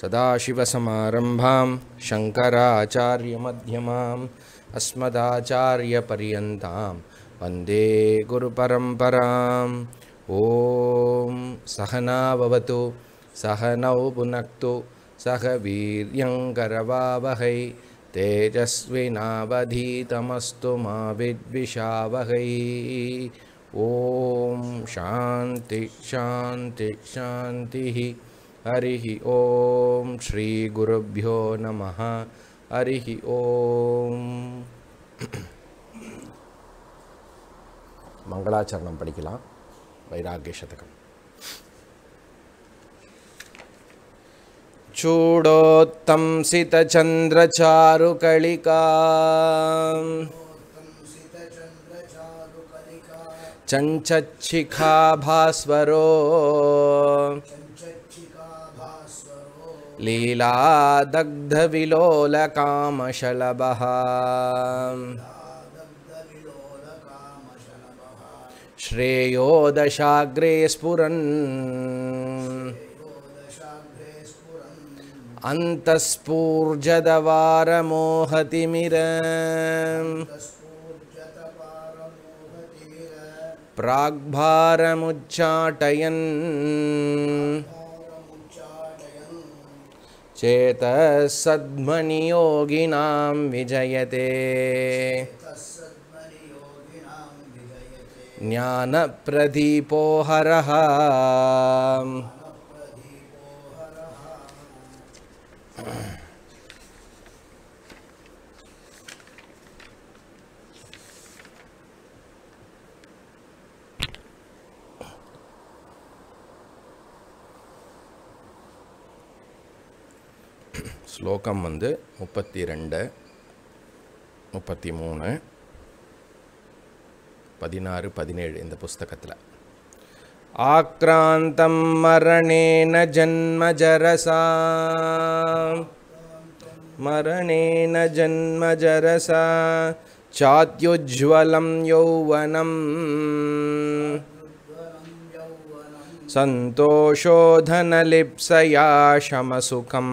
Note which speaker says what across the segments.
Speaker 1: सदाशिवसमारम्भां शङ्कराचार्यमध्यमाम् अस्मदाचार्यपर्यन्तां वन्दे गुरुपरम्पराम् ॐ सहना भवतु सहनौ पुनक्तु सह वीर्यङ्करवावहै तेजस्विनावधीतमस्तु मा विद्विशावहै ॐ शान्ति शान्ति शान्तिः श्री श्रीगुरुभ्यो नमः हरिः ॐ मङ्गलाचरणं पठिकला वैराग्यशतकम् चूडोत्तंसितचन्द्रचारुकलिका चञ्चच्छिखाभास्वरो लीलादग्धविलोलकामशलभः दशाग्रे स्फुरन् अन्तःस्फूर्जदवारमोहतिमिर प्राग्भारमुच्चाटयन् चेतसद्मनियोगिनां विजयते ज्ञानप्रदीपो हरः ஸ்லோகம் வந்து முப்பத்தி ரெண்டு முப்பத்தி மூணு பதினாறு பதினேழு இந்த புஸ்தகத்தில் ஆக்ராந்தம் மரணேன ஜன்மஜரசா மரணேன ஜன்மஜரசா சாத்யுஜ்வலம் யௌவனம் சந்தோஷோதனலிப்சயா शमसुखम्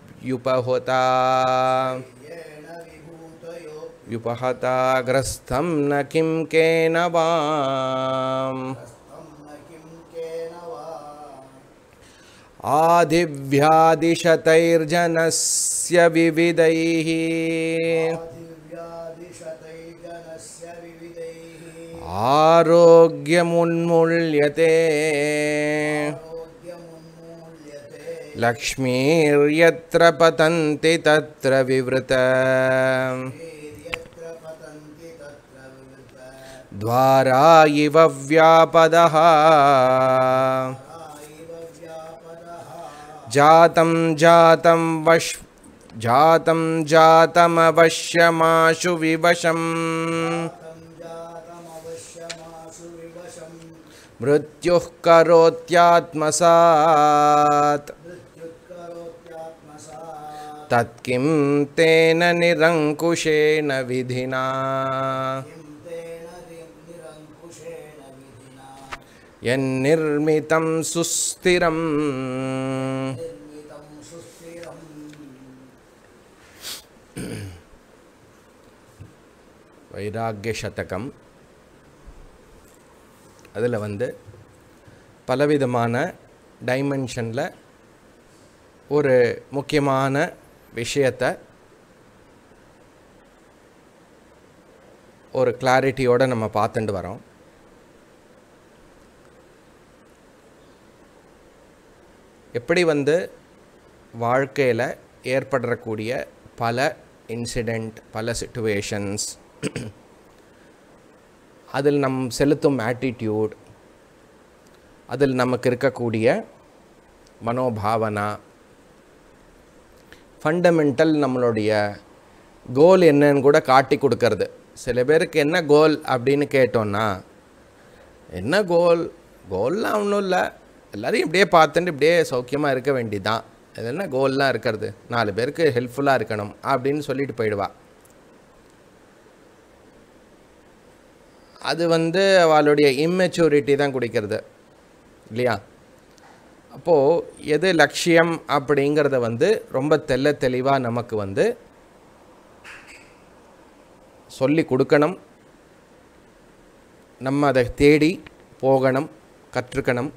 Speaker 1: युपहता ग्रस्तं न किं केन वा आदिव्यादिशतैर्जनस्य विविधैः आरोग्यमुन्मूल्यते लक्ष्मीर्यत्र पतन्ति तत्र विवृत द्वारा इव व्यापदः जातमवश्यमाशु विवशम् मृत्युः करोत्यात्मसात् तत्किं तेन निरङ्कुशेन विधिना यन्निर्मितं सुस्थिरम् வைராக்கிய சதகம் அதில் வந்து பலவிதமான டைமென்ஷனில் ஒரு முக்கியமான விஷயத்தை ஒரு கிளாரிட்டியோடு நம்ம பார்த்துட்டு வரோம் எப்படி வந்து வாழ்க்கையில் ஏற்படக்கூடிய பல இன்சிடெண்ட் பல சுச்சுவேஷன்ஸ் அதில் நம் செலுத்தும் ஆட்டிடியூட் அதில் நமக்கு இருக்கக்கூடிய மனோபாவனா ஃபண்டமெண்டல் நம்மளுடைய கோல் என்னன்னு கூட காட்டி கொடுக்கறது சில பேருக்கு என்ன கோல் அப்படின்னு கேட்டோன்னா என்ன கோல் கோல்லாம் ஒன்றும் இல்லை எல்லோரையும் இப்படியே பார்த்துட்டு இப்படியே சௌக்கியமாக இருக்க வேண்டிதான் என்ன கோல்லாம் இருக்கிறது நாலு பேருக்கு ஹெல்ப்ஃபுல்லாக இருக்கணும் அப்படின்னு சொல்லிட்டு போயிடுவா அது வந்து அவளுடைய இம்மெச்சூரிட்டி தான் குடிக்கிறது இல்லையா அப்போது எது லட்சியம் அப்படிங்கிறத வந்து ரொம்ப தெல்ல தெளிவாக நமக்கு வந்து சொல்லி கொடுக்கணும் நம்ம அதை தேடி போகணும் கற்றுக்கணும்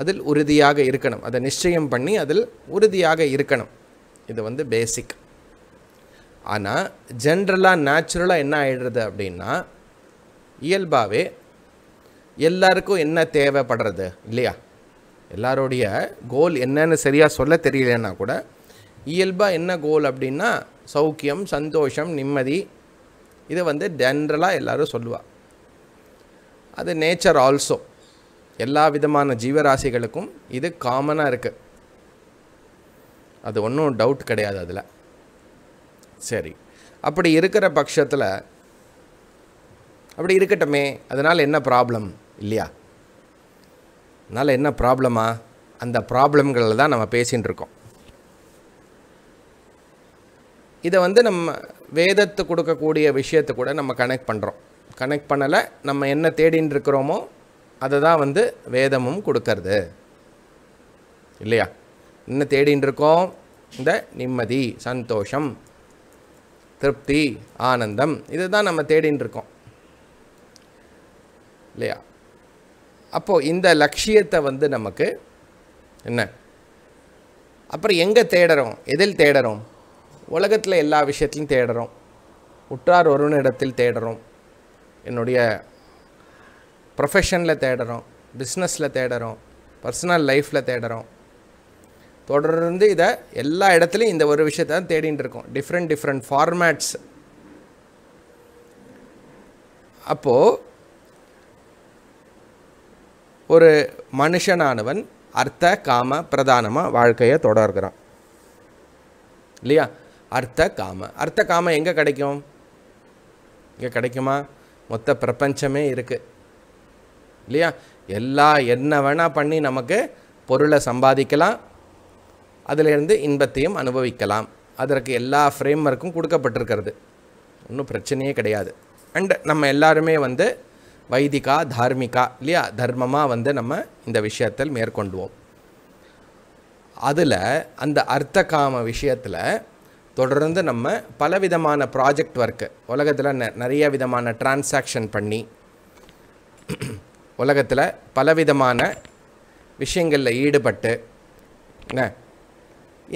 Speaker 1: அதில் உறுதியாக இருக்கணும் அதை நிச்சயம் பண்ணி அதில் உறுதியாக இருக்கணும் இது வந்து பேசிக் ஆனால் ஜென்ரலாக நேச்சுரலாக என்ன ஆகிடுறது அப்படின்னா இயல்பாகவே எல்லாருக்கும் என்ன தேவைப்படுறது இல்லையா எல்லாருடைய கோல் என்னன்னு சரியாக சொல்ல தெரியலன்னா கூட இயல்பாக என்ன கோல் அப்படின்னா சௌக்கியம் சந்தோஷம் நிம்மதி இதை வந்து ஜென்ரலாக எல்லோரும் சொல்லுவாள் அது நேச்சர் ஆல்சோ எல்லா விதமான ஜீவராசிகளுக்கும் இது காமனாக இருக்குது அது ஒன்றும் டவுட் கிடையாது அதில் சரி அப்படி இருக்கிற பட்சத்தில் அப்படி இருக்கட்டுமே அதனால் என்ன ப்ராப்ளம் இல்லையா அதனால் என்ன ப்ராப்ளமா அந்த ப்ராப்ளம்களில் தான் நம்ம பேசின்னு இருக்கோம் இதை வந்து நம்ம வேதத்து கொடுக்கக்கூடிய விஷயத்தை கூட நம்ம கனெக்ட் பண்ணுறோம் கனெக்ட் பண்ணலை நம்ம என்ன தேடின்னு இருக்கிறோமோ அதை தான் வந்து வேதமும் கொடுக்கறது இல்லையா என்ன தேடின்னு இருக்கோம் இந்த நிம்மதி சந்தோஷம் திருப்தி ஆனந்தம் இதை தான் நம்ம தேடின்னு இருக்கோம் இல்லையா அப்போது இந்த லட்சியத்தை வந்து நமக்கு என்ன அப்புறம் எங்கே தேடுறோம் எதில் தேடுறோம் உலகத்தில் எல்லா விஷயத்திலும் தேடுறோம் உற்றார் ஒருவனிடத்தில் தேடுறோம் என்னுடைய ப்ரொஃபஷனில் தேடுறோம் பிஸ்னஸில் தேடுறோம் பர்சனல் லைஃப்பில் தேடுறோம் தொடர்ந்து இதை எல்லா இடத்துலையும் இந்த ஒரு விஷயத்தை தான் தேடிகிட்டு இருக்கோம் டிஃப்ரெண்ட் டிஃப்ரெண்ட் ஃபார்மேட்ஸ் அப்போது ஒரு மனுஷனானவன் அர்த்த காம பிரதானமாக வாழ்க்கையை தொடர்கிறான் இல்லையா அர்த்த காம அர்த்த காம எங்கே கிடைக்கும் இங்கே கிடைக்குமா மொத்த பிரபஞ்சமே இருக்குது இல்லையா எல்லா என்ன வேணால் பண்ணி நமக்கு பொருளை சம்பாதிக்கலாம் அதிலிருந்து இன்பத்தையும் அனுபவிக்கலாம் அதற்கு எல்லா ஃப்ரேம் ஒர்க்கும் கொடுக்கப்பட்டிருக்கிறது ஒன்றும் பிரச்சனையே கிடையாது அண்டு நம்ம எல்லாருமே வந்து வைதிகா தார்மிகா இல்லையா தர்மமாக வந்து நம்ம இந்த விஷயத்தில் மேற்கொண்டுவோம் அதில் அந்த அர்த்த காம விஷயத்தில் தொடர்ந்து நம்ம பலவிதமான ப்ராஜெக்ட் ஒர்க்கு உலகத்தில் ந நிறைய விதமான டிரான்சாக்ஷன் பண்ணி உலகத்தில் பலவிதமான விஷயங்களில் ஈடுபட்டு என்ன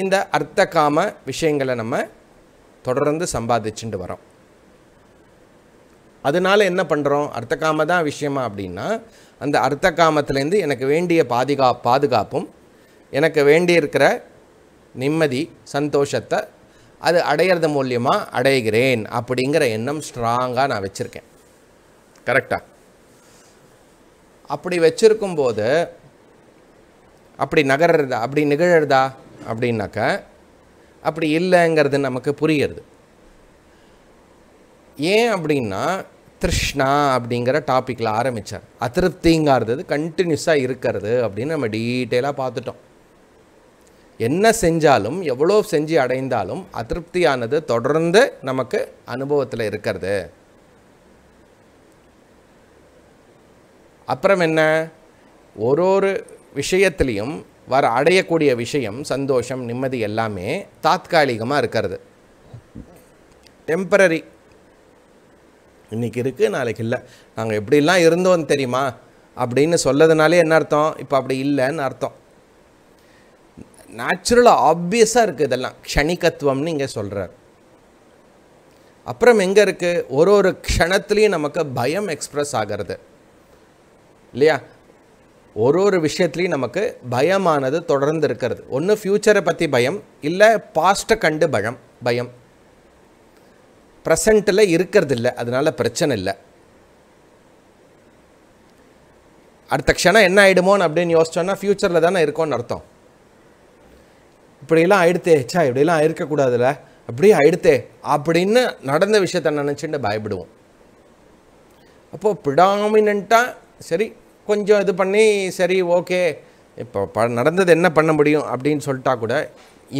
Speaker 1: இந்த அர்த்த காம விஷயங்களை நம்ம தொடர்ந்து சம்பாதிச்சுட்டு வரோம் அதனால் என்ன பண்ணுறோம் அர்த்த காம தான் விஷயமா அப்படின்னா அந்த அர்த்த காமத்துலேருந்து எனக்கு வேண்டிய பாதுகா பாதுகாப்பும் எனக்கு வேண்டியிருக்கிற நிம்மதி சந்தோஷத்தை அது அடையிறது மூலியமாக அடைகிறேன் அப்படிங்கிற எண்ணம் ஸ்ட்ராங்காக நான் வச்சுருக்கேன் கரெக்டாக அப்படி வச்சுருக்கும்போது அப்படி நகர்றதா அப்படி நிகழறதா அப்படின்னாக்க அப்படி இல்லைங்கிறது நமக்கு புரியுறது ஏன் அப்படின்னா திருஷ்ணா அப்படிங்கிற டாப்பிக்கில் ஆரம்பித்தார் அதிருப்திங்கிறது கண்டினியூஸாக இருக்கிறது அப்படின்னு நம்ம டீட்டெயிலாக பார்த்துட்டோம் என்ன செஞ்சாலும் எவ்வளோ செஞ்சு அடைந்தாலும் அதிருப்தியானது தொடர்ந்து நமக்கு அனுபவத்தில் இருக்கிறது அப்புறம் என்ன ஒரு ஒரு விஷயத்துலேயும் வர அடையக்கூடிய விஷயம் சந்தோஷம் நிம்மதி எல்லாமே தாத்காலிகமாக இருக்கிறது டெம்பரரி இன்றைக்கி இருக்குது நாளைக்கு இல்லை நாங்கள் எப்படிலாம் இருந்தோம் தெரியுமா அப்படின்னு சொல்லதுனாலே என்ன அர்த்தம் இப்போ அப்படி இல்லைன்னு அர்த்தம் நேச்சுரலாக ஆப்வியஸாக இருக்குது இதெல்லாம் க்ஷணிகத்துவம்னு இங்கே சொல்கிறார் அப்புறம் எங்கே இருக்குது ஒரு ஒரு க்ஷணத்துலேயும் நமக்கு பயம் எக்ஸ்ப்ரெஸ் ஆகிறது இல்லையா ஒரு ஒரு விஷயத்துலையும் நமக்கு பயமானது தொடர்ந்து இருக்கிறது ஒன்று ஃப்யூச்சரை பற்றி பயம் இல்லை பாஸ்ட்டை கண்டு பயம் பயம் ப்ரெசண்ட்டில் இருக்கிறதில்ல அதனால் பிரச்சனை இல்லை அடுத்த க்ஷணம் என்ன ஆகிடுமோன்னு அப்படின்னு யோசிச்சோன்னா ஃப்யூச்சரில் தானே இருக்கும்னு அர்த்தம் இப்படிலாம் ஆயிடுத்தே சா இப்படிலாம் இருக்கக்கூடாதுல்ல அப்படியே ஆயிடுத்தே அப்படின்னு நடந்த விஷயத்த நினச்சிட்டு பயப்படுவோம் அப்போது ப்ரிடாமினண்ட்டாக சரி கொஞ்சம் இது பண்ணி சரி ஓகே இப்போ ப நடந்தது என்ன பண்ண முடியும் அப்படின்னு சொல்லிட்டா கூட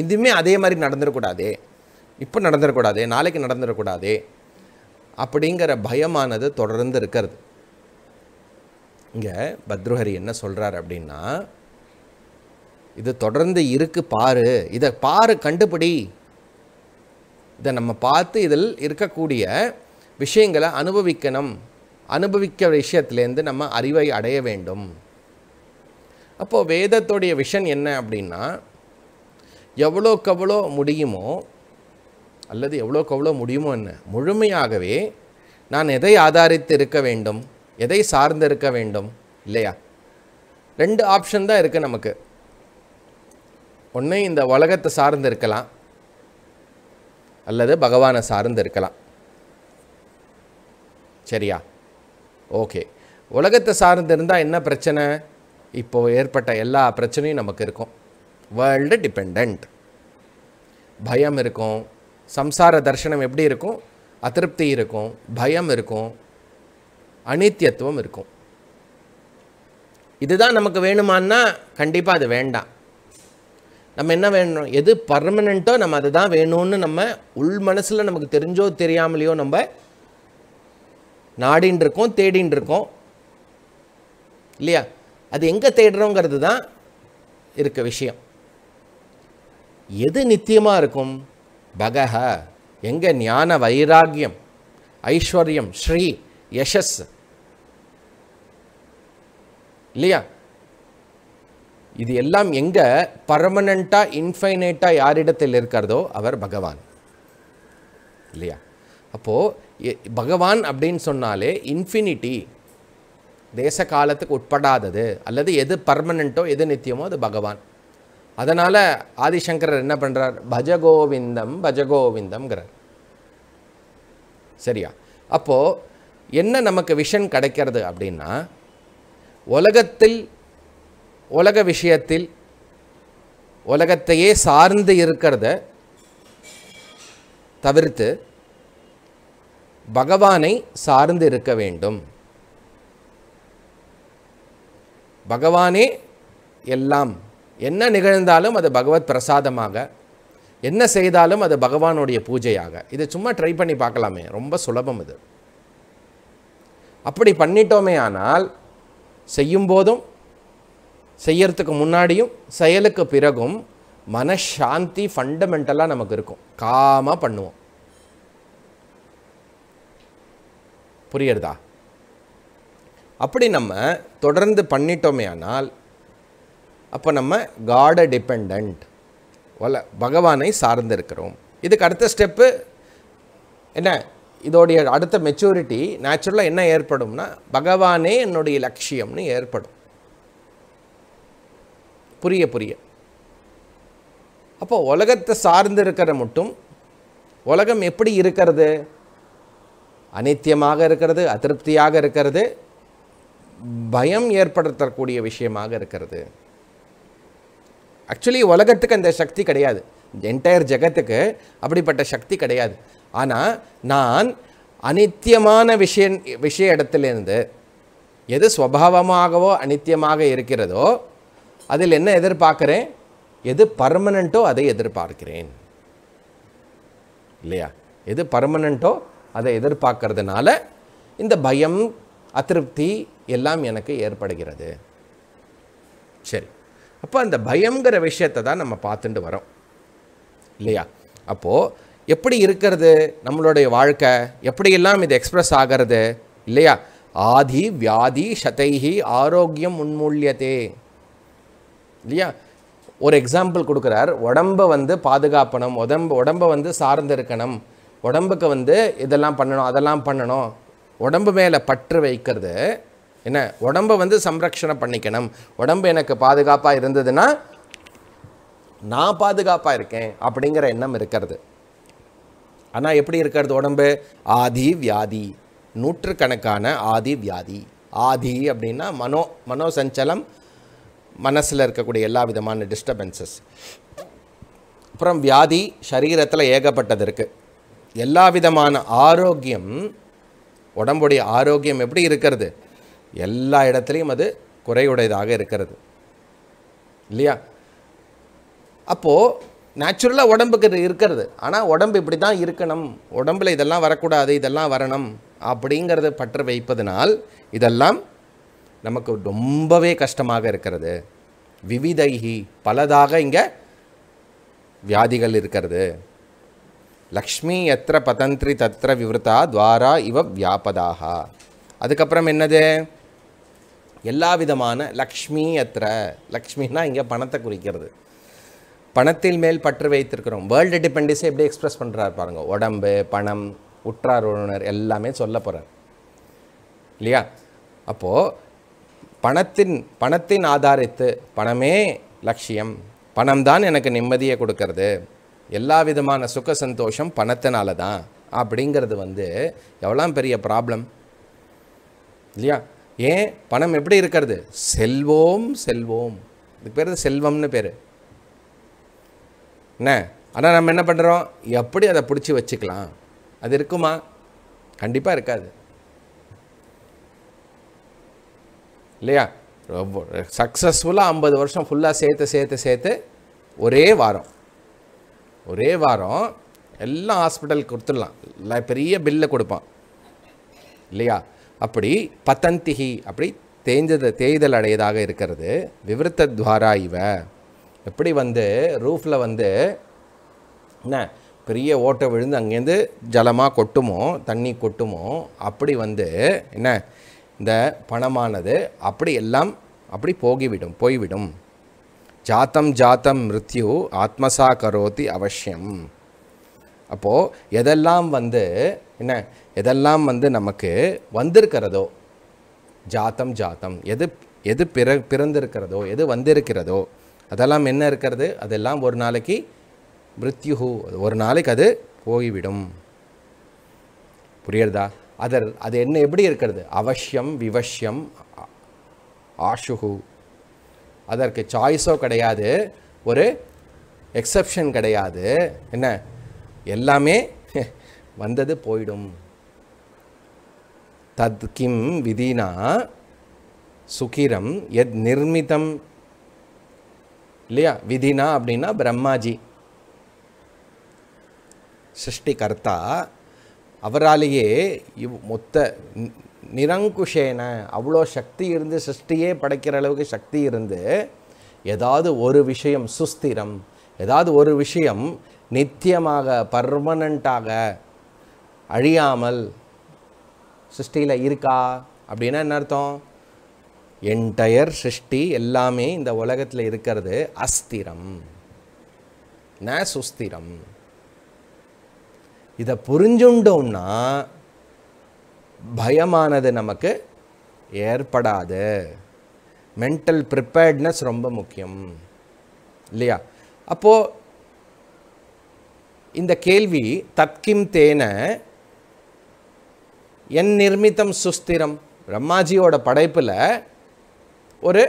Speaker 1: இதுவுமே அதே மாதிரி நடந்துடக்கூடாது இப்போ நடந்துடக்கூடாது நாளைக்கு நடந்துடக்கூடாது அப்படிங்கிற பயமானது தொடர்ந்து இருக்கிறது இங்கே பத்ருஹரி என்ன சொல்கிறார் அப்படின்னா இது தொடர்ந்து இருக்குது பாரு இதை பாரு கண்டுபிடி இதை நம்ம பார்த்து இதில் இருக்கக்கூடிய விஷயங்களை அனுபவிக்கணும் அனுபவிக்க விஷயத்துலேருந்து நம்ம அறிவை அடைய வேண்டும் அப்போது வேதத்துடைய விஷன் என்ன அப்படின்னா எவ்வளோக்கெவ்வளோ முடியுமோ அல்லது எவ்வளோக்கு எவ்வளோ முடியுமோ என்ன முழுமையாகவே நான் எதை ஆதாரித்து இருக்க வேண்டும் எதை சார்ந்து இருக்க வேண்டும் இல்லையா ரெண்டு ஆப்ஷன் தான் இருக்குது நமக்கு ஒன்று இந்த உலகத்தை சார்ந்து இருக்கலாம் அல்லது பகவானை சார்ந்து இருக்கலாம் சரியா ஓகே உலகத்தை சார்ந்து இருந்தால் என்ன பிரச்சனை இப்போது ஏற்பட்ட எல்லா பிரச்சனையும் நமக்கு இருக்கும் வேர்ல்டு டிபெண்ட் பயம் இருக்கும் சம்சார தர்சனம் எப்படி இருக்கும் அதிருப்தி இருக்கும் பயம் இருக்கும் அனித்தியத்துவம் இருக்கும் இதுதான் நமக்கு வேணுமான்னா கண்டிப்பாக அது வேண்டாம் நம்ம என்ன வேணும் எது பர்மனெண்ட்டோ நம்ம அதுதான் வேணும்னு நம்ம உள் மனசில் நமக்கு தெரிஞ்சோ தெரியாமலையோ நம்ம நாடின்னு இருக்கோம் தேடின்னு இருக்கோம் இல்லையா அது எங்கே தேடுறோங்கிறது தான் இருக்க விஷயம் எது நித்தியமாக இருக்கும் பகஹ எங்கே ஞான வைராகியம் ஐஸ்வர்யம் ஸ்ரீ யசஸ் இல்லையா இது எல்லாம் எங்கே பர்மனண்ட்டாக இன்ஃபைனேட்டாக யாரிடத்தில் இருக்கிறதோ அவர் பகவான் இல்லையா அப்போது பகவான் அப்படின்னு சொன்னாலே இன்ஃபினிட்டி தேச காலத்துக்கு உட்படாதது அல்லது எது பர்மனண்ட்டோ எது நித்தியமோ அது பகவான் அதனால் ஆதிசங்கரர் என்ன பண்ணுறார் பஜகோவிந்தம் பஜகோவிந்தம்ங்கிறார் சரியா அப்போது என்ன நமக்கு விஷன் கிடைக்கிறது அப்படின்னா உலகத்தில் உலக விஷயத்தில் உலகத்தையே சார்ந்து இருக்கிறத தவிர்த்து பகவானை சார்ந்து இருக்க வேண்டும் பகவானே எல்லாம் என்ன நிகழ்ந்தாலும் அது பகவத் பிரசாதமாக என்ன செய்தாலும் அது பகவானுடைய பூஜையாக இதை சும்மா ட்ரை பண்ணி பார்க்கலாமே ரொம்ப சுலபம் இது அப்படி பண்ணிட்டோமே ஆனால் செய்யும் போதும் செய்யறதுக்கு முன்னாடியும் செயலுக்கு பிறகும் மனசாந்தி ஃபண்டமெண்டலாக நமக்கு இருக்கும் காமாக பண்ணுவோம் புரியுறதா அப்படி நம்ம தொடர்ந்து பண்ணிட்டோமே ஆனால் அப்போ நம்ம காட டிபெண்ட் வல்ல பகவானை சார்ந்திருக்கிறோம் இதுக்கு அடுத்த ஸ்டெப்பு என்ன இதோடைய அடுத்த மெச்சூரிட்டி நேச்சுரலாக என்ன ஏற்படும்னா பகவானே என்னுடைய லட்சியம்னு ஏற்படும் புரிய புரிய அப்போ உலகத்தை சார்ந்து இருக்கிற மட்டும் உலகம் எப்படி இருக்கிறது அனித்தியமாக இருக்கிறது அதிருப்தியாக இருக்கிறது பயம் ஏற்படுத்தக்கூடிய விஷயமாக இருக்கிறது ஆக்சுவலி உலகத்துக்கு அந்த சக்தி கிடையாது என்டையர் ஜெகத்துக்கு அப்படிப்பட்ட சக்தி கிடையாது ஆனால் நான் அனித்தியமான விஷய விஷய இடத்துலேருந்து எது ஸ்வபாவமாகவோ அனித்தியமாக இருக்கிறதோ அதில் என்ன எதிர்பார்க்குறேன் எது பர்மனண்ட்டோ அதை எதிர்பார்க்கிறேன் இல்லையா எது பர்மனண்ட்டோ அதை எதிர்பார்க்கறதுனால இந்த பயம் அதிருப்தி எல்லாம் எனக்கு ஏற்படுகிறது சரி அப்போ அந்த பயங்கிற விஷயத்தை தான் நம்ம பார்த்துட்டு வரோம் இல்லையா அப்போது எப்படி இருக்கிறது நம்மளுடைய வாழ்க்கை எப்படியெல்லாம் இது எக்ஸ்ப்ரெஸ் ஆகிறது இல்லையா ஆதி வியாதி சதைஹி ஆரோக்கியம் உன்மூல்யத்தே இல்லையா ஒரு எக்ஸாம்பிள் கொடுக்குறார் உடம்பை வந்து பாதுகாப்பணும் உடம்பு உடம்பை வந்து சார்ந்து இருக்கணும் உடம்புக்கு வந்து இதெல்லாம் பண்ணணும் அதெல்லாம் பண்ணணும் உடம்பு மேலே பற்று வைக்கிறது என்ன உடம்பை வந்து சம்ரக்ஷணம் பண்ணிக்கணும் உடம்பு எனக்கு பாதுகாப்பாக இருந்ததுன்னா நான் பாதுகாப்பாக இருக்கேன் அப்படிங்கிற எண்ணம் இருக்கிறது ஆனால் எப்படி இருக்கிறது உடம்பு ஆதி வியாதி நூற்றுக்கணக்கான ஆதி வியாதி ஆதி அப்படின்னா மனோ மனோ சஞ்சலம் மனசில் இருக்கக்கூடிய எல்லா விதமான டிஸ்டர்பன்சஸ் அப்புறம் வியாதி சரீரத்தில் ஏகப்பட்டது இருக்குது எல்லா விதமான ஆரோக்கியம் உடம்புடைய ஆரோக்கியம் எப்படி இருக்கிறது எல்லா இடத்துலையும் அது குறையுடையதாக இருக்கிறது இல்லையா அப்போது நேச்சுரலாக உடம்புக்கு இருக்கிறது ஆனால் உடம்பு இப்படி தான் இருக்கணும் உடம்பில் இதெல்லாம் வரக்கூடாது இதெல்லாம் வரணும் அப்படிங்கிறது பற்று வைப்பதனால் இதெல்லாம் நமக்கு ரொம்பவே கஷ்டமாக இருக்கிறது விவிதைகி பலதாக இங்கே வியாதிகள் இருக்கிறது லக்ஷ்மி எத்திர பதந்திரி தத்திர விவருத்தா துவாரா இவ வியாபதாக அதுக்கப்புறம் என்னது எல்லா விதமான லக்ஷ்மி அத்திர லக்ஷ்மின்னா இங்கே பணத்தை குறிக்கிறது பணத்தில் மேல் பற்று வைத்திருக்கிறோம் வேர்ல்டு டிபெண்டன்ஸை எப்படி எக்ஸ்ப்ரெஸ் பண்ணுறாரு பாருங்கள் உடம்பு பணம் உற்றார் உறவினர் எல்லாமே சொல்ல போகிறார் இல்லையா அப்போது பணத்தின் பணத்தின் ஆதாரித்து பணமே லட்சியம் பணம் தான் எனக்கு நிம்மதியை கொடுக்கறது எல்லா விதமான சுக சந்தோஷம் பணத்தினால தான் அப்படிங்கிறது வந்து எவ்வளோ பெரிய ப்ராப்ளம் இல்லையா ஏன் பணம் எப்படி இருக்கிறது செல்வோம் செல்வோம் இதுக்கு பேர் செல்வம்னு பேர் என்ன ஆனால் நம்ம என்ன பண்ணுறோம் எப்படி அதை பிடிச்சி வச்சுக்கலாம் அது இருக்குமா கண்டிப்பாக இருக்காது இல்லையா ரொம்ப சக்ஸஸ்ஃபுல்லாக ஐம்பது வருஷம் ஃபுல்லாக சேர்த்து சேர்த்து சேர்த்து ஒரே வாரம் ஒரே வாரம் எல்லாம் ஹாஸ்பிட்டலுக்கு கொடுத்துடலாம் பெரிய பில்லை கொடுப்பான் இல்லையா அப்படி பத்தந்திகி அப்படி தேய்ஞ்சது தேய்தல் அடையதாக இருக்கிறது விவருத்த துவாரா இவ எப்படி வந்து ரூஃபில் வந்து என்ன பெரிய ஓட்டை விழுந்து அங்கேருந்து ஜலமாக கொட்டுமோ தண்ணி கொட்டுமோ அப்படி வந்து என்ன இந்த பணமானது அப்படி எல்லாம் அப்படி போகிவிடும் போய்விடும் ஜாத்தம் ஜாத்தம் மிருத்யு ஆத்மசா கரோதி அவசியம் அப்போது எதெல்லாம் வந்து என்ன எதெல்லாம் வந்து நமக்கு வந்திருக்கிறதோ ஜாத்தம் ஜாத்தம் எது எது பிற பிறந்திருக்கிறதோ எது வந்திருக்கிறதோ அதெல்லாம் என்ன இருக்கிறது அதெல்லாம் ஒரு நாளைக்கு மிருத்யுகு ஒரு நாளைக்கு அது போய்விடும் புரியுறதா அதர் அது என்ன எப்படி இருக்கிறது அவசியம் விவசியம் ஆஷுகு அதற்கு சாய்ஸோ கிடையாது ஒரு எக்ஸப்ஷன் கிடையாது என்ன எல்லாமே வந்தது போயிடும் தத் கிம் விதினா சுகிரம் எத் நிர்மிதம் இல்லையா விதினா அப்படின்னா பிரம்மாஜி சிருஷ்டிகர்த்தா அவராலேயே இவ் மொத்த நிரங்குஷேன அவ்வளோ சக்தி இருந்து சிருஷ்டியே படைக்கிற அளவுக்கு சக்தி இருந்து ஏதாவது ஒரு விஷயம் சுஸ்திரம் ஏதாவது ஒரு விஷயம் நித்தியமாக பர்மனண்ட்டாக அழியாமல் சிருஷ்டியில் இருக்கா அப்படின்னா என்ன அர்த்தம் என்டையர் சிருஷ்டி எல்லாமே இந்த உலகத்தில் இருக்கிறது அஸ்திரம் ந சுஸ்திரம் இதை புரிஞ்சுண்டோம்னா பயமானது நமக்கு ஏற்படாது மென்டல் ப்ரிப்பேர்ட்னஸ் ரொம்ப முக்கியம் இல்லையா அப்போது இந்த கேள்வி தத்கிம் தேன என் நிர்மித்தம் சுஸ்திரம் பிரம்மாஜியோட படைப்பில் ஒரு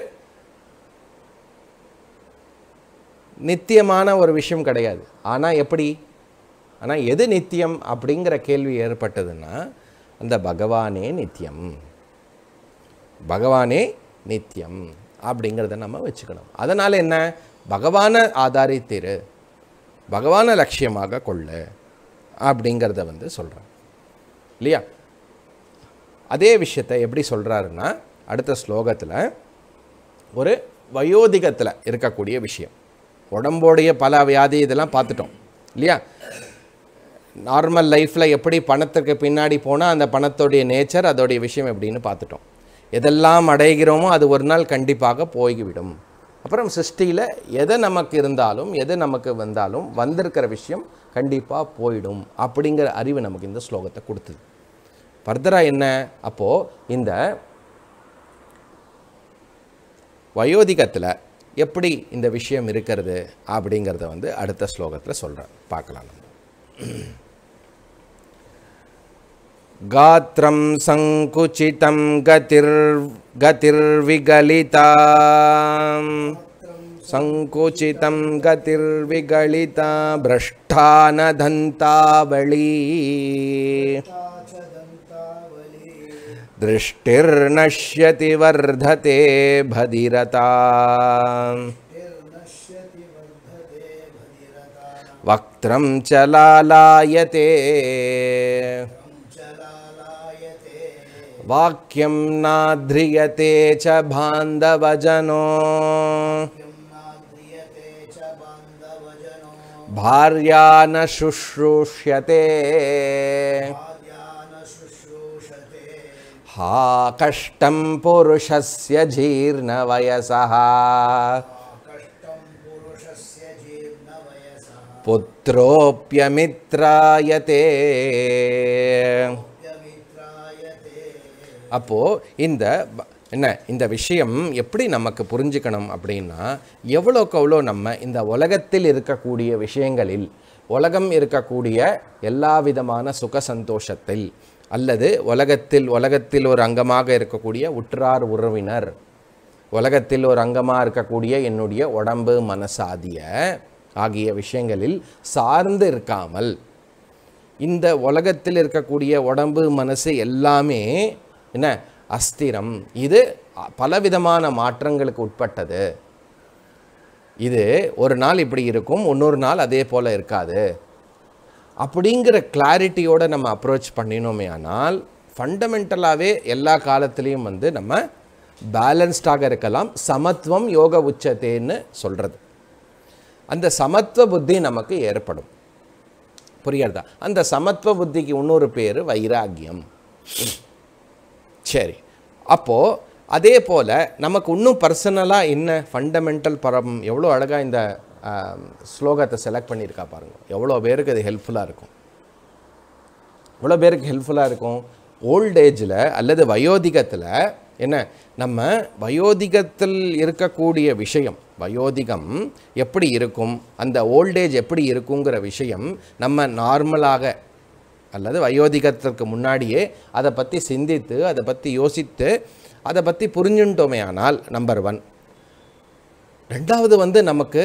Speaker 1: நித்தியமான ஒரு விஷயம் கிடையாது ஆனால் எப்படி ஆனால் எது நித்தியம் அப்படிங்கிற கேள்வி ஏற்பட்டதுன்னா அந்த பகவானே நித்தியம் பகவானே நித்தியம் அப்படிங்கிறத நம்ம வச்சுக்கணும் அதனால் என்ன பகவானை ஆதாரித்திரு பகவானை லட்சியமாக கொள்ளு அப்படிங்கிறத வந்து சொல்கிறாங்க இல்லையா அதே விஷயத்தை எப்படி சொல்கிறாருன்னா அடுத்த ஸ்லோகத்தில் ஒரு வயோதிகத்தில் இருக்கக்கூடிய விஷயம் உடம்போடைய பல வியாதி இதெல்லாம் பார்த்துட்டோம் இல்லையா நார்மல் லைஃப்பில் எப்படி பணத்துக்கு பின்னாடி போனால் அந்த பணத்தோடைய நேச்சர் அதோடைய விஷயம் எப்படின்னு பார்த்துட்டோம் எதெல்லாம் அடைகிறோமோ அது ஒரு நாள் கண்டிப்பாக போய்விடும் அப்புறம் சிருஷ்டியில் எதை நமக்கு இருந்தாலும் எது நமக்கு வந்தாலும் வந்திருக்கிற விஷயம் கண்டிப்பாக போயிடும் அப்படிங்கிற அறிவு நமக்கு இந்த ஸ்லோகத்தை கொடுத்தது ஃபர்தராக என்ன அப்போது இந்த வயோதிகத்தில் எப்படி இந்த விஷயம் இருக்கிறது அப்படிங்கிறத வந்து அடுத்த ஸ்லோகத்தில் சொல்கிறேன் பார்க்கலாம் நம்ம गात्रं सङ्कुचितं गतिर् गतिर्विगलिता सङ्कुचितं गतिर्विगलिता भ्रष्टा न दृष्टिर्नश्यति वर्धते भदिरता वक्त्रं च लालायते वाक्यं नाध्रियते च बान्धवजनो भार्या न शुश्रूष्यते हा कष्टं पुरुषस्य जीर्णवयसः पुत्रोऽप्यमित्रायते அப்போது இந்த என்ன இந்த விஷயம் எப்படி நமக்கு புரிஞ்சுக்கணும் அப்படின்னா எவ்வளோக்கு எவ்வளோ நம்ம இந்த உலகத்தில் இருக்கக்கூடிய விஷயங்களில் உலகம் இருக்கக்கூடிய எல்லா விதமான சுக சந்தோஷத்தில் அல்லது உலகத்தில் உலகத்தில் ஒரு அங்கமாக இருக்கக்கூடிய உற்றார் உறவினர் உலகத்தில் ஒரு அங்கமாக இருக்கக்கூடிய என்னுடைய உடம்பு மனசாதிய ஆகிய விஷயங்களில் சார்ந்து இருக்காமல் இந்த உலகத்தில் இருக்கக்கூடிய உடம்பு மனசு எல்லாமே என்ன அஸ்திரம் இது பலவிதமான மாற்றங்களுக்கு உட்பட்டது இது ஒரு நாள் இப்படி இருக்கும் இன்னொரு நாள் அதே போல் இருக்காது அப்படிங்கிற கிளாரிட்டியோடு நம்ம அப்ரோச் பண்ணினோமே ஆனால் ஃபண்டமெண்டலாகவே எல்லா காலத்துலேயும் வந்து நம்ம பேலன்ஸ்டாக இருக்கலாம் சமத்துவம் யோக உச்சத்தேன்னு சொல்கிறது அந்த சமத்துவ புத்தி நமக்கு ஏற்படும் புரியறதா அந்த சமத்துவ புத்திக்கு இன்னொரு பேர் வைராகியம் சரி அப்போது அதே போல் நமக்கு இன்னும் பர்சனலாக என்ன ஃபண்டமெண்டல் பரம் எவ்வளோ அழகாக இந்த ஸ்லோகத்தை செலக்ட் பண்ணியிருக்கா பாருங்கள் எவ்வளோ பேருக்கு அது ஹெல்ப்ஃபுல்லாக இருக்கும் எவ்வளோ பேருக்கு ஹெல்ப்ஃபுல்லாக இருக்கும் ஓல்டேஜில் அல்லது வயோதிகத்தில் என்ன நம்ம வயோதிகத்தில் இருக்கக்கூடிய விஷயம் வயோதிகம் எப்படி இருக்கும் அந்த ஓல்டேஜ் எப்படி இருக்குங்கிற விஷயம் நம்ம நார்மலாக அல்லது வயோதிகத்திற்கு முன்னாடியே அதை பற்றி சிந்தித்து அதை பற்றி யோசித்து அதை பற்றி புரிஞ்சுட்டோமே ஆனால் நம்பர் ஒன் ரெண்டாவது வந்து நமக்கு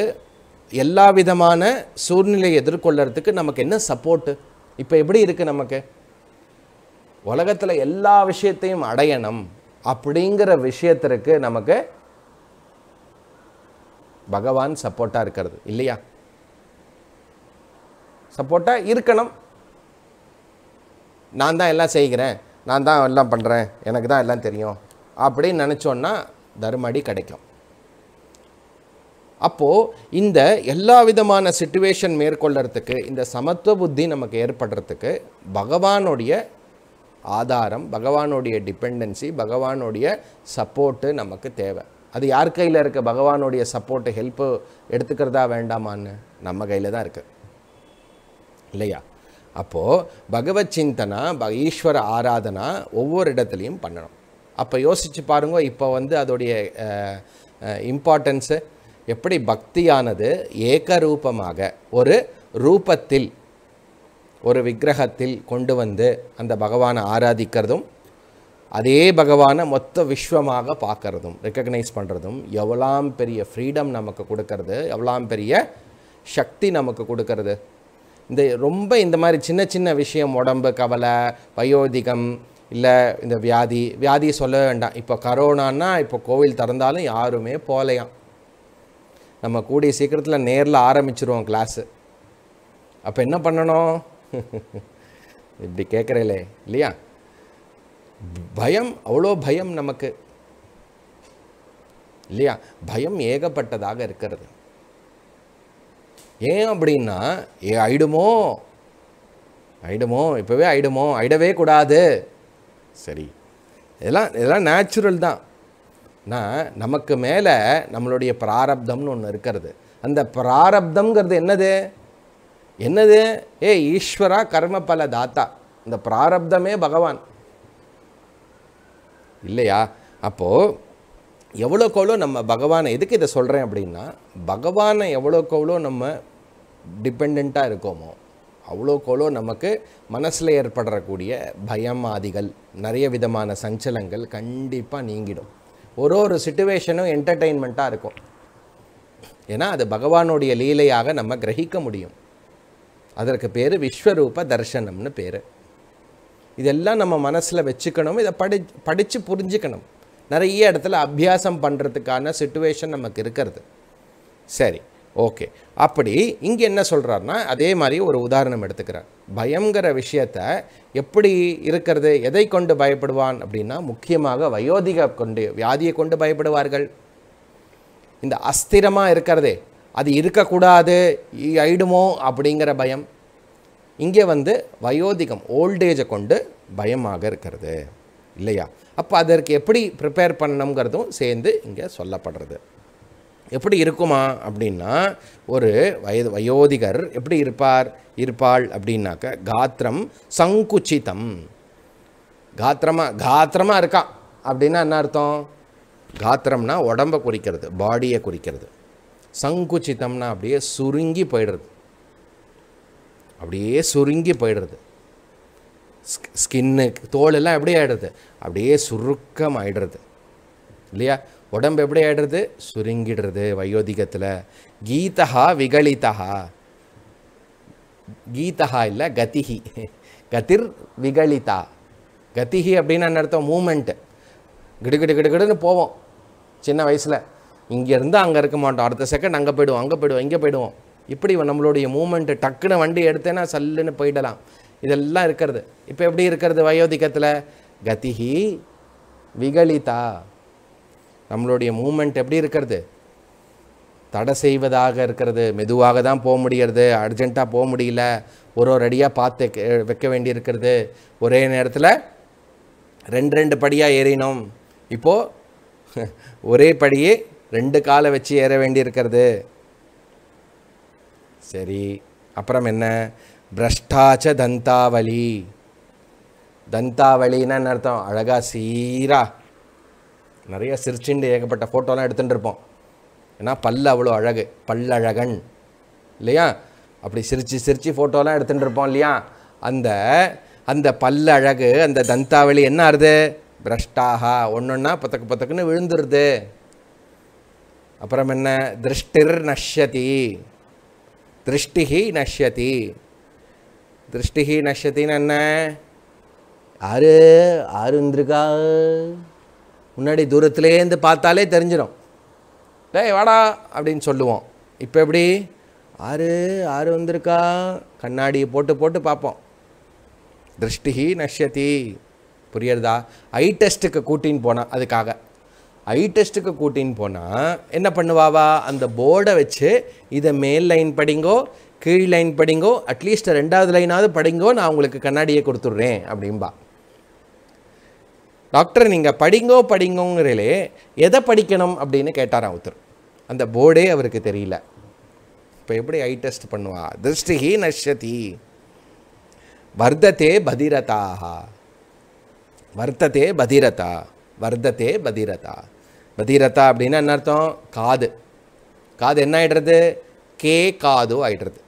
Speaker 1: எல்லா விதமான சூழ்நிலையை எதிர்கொள்ளறதுக்கு நமக்கு என்ன சப்போர்ட்டு இப்போ எப்படி இருக்குது நமக்கு உலகத்தில் எல்லா விஷயத்தையும் அடையணும் அப்படிங்கிற விஷயத்திற்கு நமக்கு பகவான் சப்போர்ட்டாக இருக்கிறது இல்லையா சப்போர்ட்டாக இருக்கணும் நான் தான் எல்லாம் செய்கிறேன் நான் தான் எல்லாம் பண்ணுறேன் எனக்கு தான் எல்லாம் தெரியும் அப்படின்னு நினச்சோன்னா தருமடி கிடைக்கும் அப்போது இந்த எல்லா விதமான சுச்சுவேஷன் மேற்கொள்ளறதுக்கு இந்த சமத்துவ புத்தி நமக்கு ஏற்படுறதுக்கு பகவானுடைய ஆதாரம் பகவானுடைய டிபெண்டன்சி பகவானுடைய சப்போர்ட்டு நமக்கு தேவை அது யார் கையில் இருக்க பகவானுடைய சப்போர்ட்டு ஹெல்ப்பு எடுத்துக்கிறதா வேண்டாமான்னு நம்ம கையில் தான் இருக்குது இல்லையா அப்போது பகவத் சிந்தனா ஈஸ்வர ஆராதனா ஒவ்வொரு இடத்துலையும் பண்ணணும் அப்போ யோசித்து பாருங்க இப்போ வந்து அதோடைய இம்பார்ட்டன்ஸு எப்படி பக்தியானது ஏகரூபமாக ஒரு ரூபத்தில் ஒரு விக்கிரகத்தில் கொண்டு வந்து அந்த பகவானை ஆராதிக்கிறதும் அதே பகவானை மொத்த விஸ்வமாக பார்க்கறதும் ரெக்கக்னைஸ் பண்ணுறதும் எவ்வளோ பெரிய ஃப்ரீடம் நமக்கு கொடுக்கறது எவ்வளோ பெரிய சக்தி நமக்கு கொடுக்கறது இந்த ரொம்ப இந்த மாதிரி சின்ன சின்ன விஷயம் உடம்பு கவலை வயோதிகம் இல்லை இந்த வியாதி வியாதி சொல்ல வேண்டாம் இப்போ கரோனான்னா இப்போ கோவில் திறந்தாலும் யாருமே போகலையாம் நம்ம கூடிய சீக்கிரத்தில் நேரில் ஆரம்பிச்சிருவோம் கிளாஸு அப்போ என்ன பண்ணணும் இப்படி கேட்குறீங்களே இல்லையா பயம் அவ்வளோ பயம் நமக்கு இல்லையா பயம் ஏகப்பட்டதாக இருக்கிறது ஏன் அப்படின்னா ஏ ஆயிடுமோ ஆயிடுமோ இப்போவே ஆயிடுமோ ஆயிடவே கூடாது சரி இதெல்லாம் இதெல்லாம் நேச்சுரல் தான் நான் நமக்கு மேலே நம்மளுடைய பிராரப்தம்னு ஒன்று இருக்கிறது அந்த பிராரப்தம்ங்கிறது என்னது என்னது ஏ ஈஸ்வரா கர்ம பல தாத்தா இந்த பிராரப்தமே பகவான் இல்லையா அப்போது எவ்வளோக்கு எவ்வளோ நம்ம பகவானை எதுக்கு இதை சொல்கிறேன் அப்படின்னா பகவானை எவ்வளோக்கு எவ்வளோ நம்ம டிபெண்ட்டாக இருக்கோமோ எவ்வளோ நமக்கு மனசில் ஏற்படக்கூடிய பயம் ஆதிகள் நிறைய விதமான சஞ்சலங்கள் கண்டிப்பாக நீங்கிடும் ஒரு ஒரு சுச்சுவேஷனும் என்டர்டெயின்மெண்ட்டாக இருக்கும் ஏன்னா அது பகவானுடைய லீலையாக நம்ம கிரகிக்க முடியும் அதற்கு பேர் விஸ்வரூப தர்சனம்னு பேர் இதெல்லாம் நம்ம மனசில் வச்சுக்கணும் இதை படி படித்து புரிஞ்சுக்கணும் நிறைய இடத்துல அபியாசம் பண்ணுறதுக்கான சுச்சுவேஷன் நமக்கு இருக்கிறது சரி ஓகே அப்படி இங்கே என்ன சொல்கிறாருன்னா அதே மாதிரி ஒரு உதாரணம் எடுத்துக்கிறார் பயங்கிற விஷயத்த எப்படி இருக்கிறது எதை கொண்டு பயப்படுவான் அப்படின்னா முக்கியமாக வயோதிக கொண்டு வியாதியை கொண்டு பயப்படுவார்கள் இந்த அஸ்திரமாக இருக்கிறதே அது இருக்கக்கூடாது ஆயிடுமோ அப்படிங்கிற பயம் இங்கே வந்து வயோதிகம் ஓல்டேஜை கொண்டு பயமாக இருக்கிறது இல்லையா அப்போ அதற்கு எப்படி ப்ரிப்பேர் பண்ணணுங்கிறதும் சேர்ந்து இங்கே சொல்லப்படுறது எப்படி இருக்குமா அப்படின்னா ஒரு வயது வயோதிகர் எப்படி இருப்பார் இருப்பாள் அப்படின்னாக்க காத்திரம் சங்குச்சிதம் காத்திரமாக காத்திரமாக இருக்கான் அப்படின்னா என்ன அர்த்தம் காத்திரம்னா உடம்பை குறிக்கிறது பாடியை குறிக்கிறது சங்குச்சித்தம்னா அப்படியே சுருங்கி போயிடுறது அப்படியே சுருங்கி போயிடுறது ஸ்கின்னு தோலெல்லாம் எப்படி ஆகிடுறது அப்படியே சுருக்கம் ஆகிடுறது இல்லையா உடம்பு எப்படி ஆகிடுறது சுருங்கிடுறது வயோதிகத்தில் கீதஹா விகலிதா கீதஹா இல்லை கதிகி கதிர் விகலிதா கத்திகி அப்படின்னு என்ன அர்த்தம் மூமெண்ட்டு கிடுகிடு கிடுகிடுன்னு போவோம் சின்ன வயசில் இங்கேருந்து அங்கே இருக்க மாட்டோம் அடுத்த செகண்ட் அங்கே போயிடுவோம் அங்கே போயிடுவோம் இங்கே போயிடுவோம் இப்படி நம்மளுடைய மூமெண்ட்டு டக்குன்னு வண்டி எடுத்தேன்னா சல்லுன்னு போயிடலாம் இதெல்லாம் இருக்கிறது இப்போ எப்படி இருக்கிறது வயோதிகத்தில் கதிகி விகலிதா நம்மளுடைய மூமெண்ட் எப்படி இருக்கிறது தடை செய்வதாக இருக்கிறது மெதுவாக தான் போக முடியறது அர்ஜெண்ட்டாக போக முடியல ஒரு ஒரு அடியாக பார்த்து வைக்க வேண்டி இருக்கிறது ஒரே நேரத்தில் ரெண்டு ரெண்டு படியாக ஏறினோம் இப்போது ஒரே படியே ரெண்டு காலை வச்சு ஏற வேண்டி இருக்கிறது சரி அப்புறம் என்ன பிரஷ்டாச்ச தந்தாவளி தந்தாவளின்னா என்ன அர்த்தம் அழகாக சீராக நிறைய சிரிச்சுண்டு ஏகப்பட்ட ஃபோட்டோலாம் எடுத்துகிட்டு இருப்போம் ஏன்னா பல் அவ்வளோ அழகு பல்லழகன் இல்லையா அப்படி சிரித்து சிரித்து ஃபோட்டோலாம் எடுத்துகிட்டு இருப்போம் இல்லையா அந்த அந்த பல்லழகு அந்த தந்தாவளி என்ன ஆறுது பிரஷ்டாகா ஒன்றுன்னா பத்தக்கு பத்தக்குன்னு விழுந்துருது அப்புறம் என்ன திருஷ்டிர் நஷ்யதி திருஷ்டிஹி நஷ்யதி திருஷ்டிகி நஷத்தின்னு என்ன ஆறு ஆறு இருந்திருக்கா முன்னாடி தூரத்துலேருந்து பார்த்தாலே தெரிஞ்சிடும் டேய் வாடா அப்படின்னு சொல்லுவோம் இப்போ எப்படி ஆறு ஆறு வந்திருக்கா கண்ணாடி போட்டு போட்டு பார்ப்போம் திருஷ்டிகி நஷ்யதி புரியறதா ஐ டெஸ்ட்டுக்கு கூட்டின்னு போனால் அதுக்காக ஐ டெஸ்ட்டுக்கு கூட்டின்னு போனால் என்ன பண்ணுவாவா அந்த போர்டை வச்சு இதை மேல் லைன் படிங்கோ கீழ் லைன் படிங்கோ அட்லீஸ்ட் ரெண்டாவது லைனாவது படிங்கோ நான் உங்களுக்கு கண்ணாடியை கொடுத்துட்றேன் அப்படின்பா டாக்டர் நீங்கள் படிங்கோ படிங்கோங்கிறலே எதை படிக்கணும் அப்படின்னு கேட்டாராம் ஒருத்தர் அந்த போர்டே அவருக்கு தெரியல இப்போ எப்படி ஐ டெஸ்ட் பண்ணுவா திருஷ்டிஹி நஷ்யதி வர்த்ததே பதிரதாக வர்த்ததே பதிரதா வர்த்ததே பதிரதா பதிரதா அப்படின்னா என்ன அர்த்தம் காது காது என்ன ஆகிடுறது கே காது ஆகிடுறது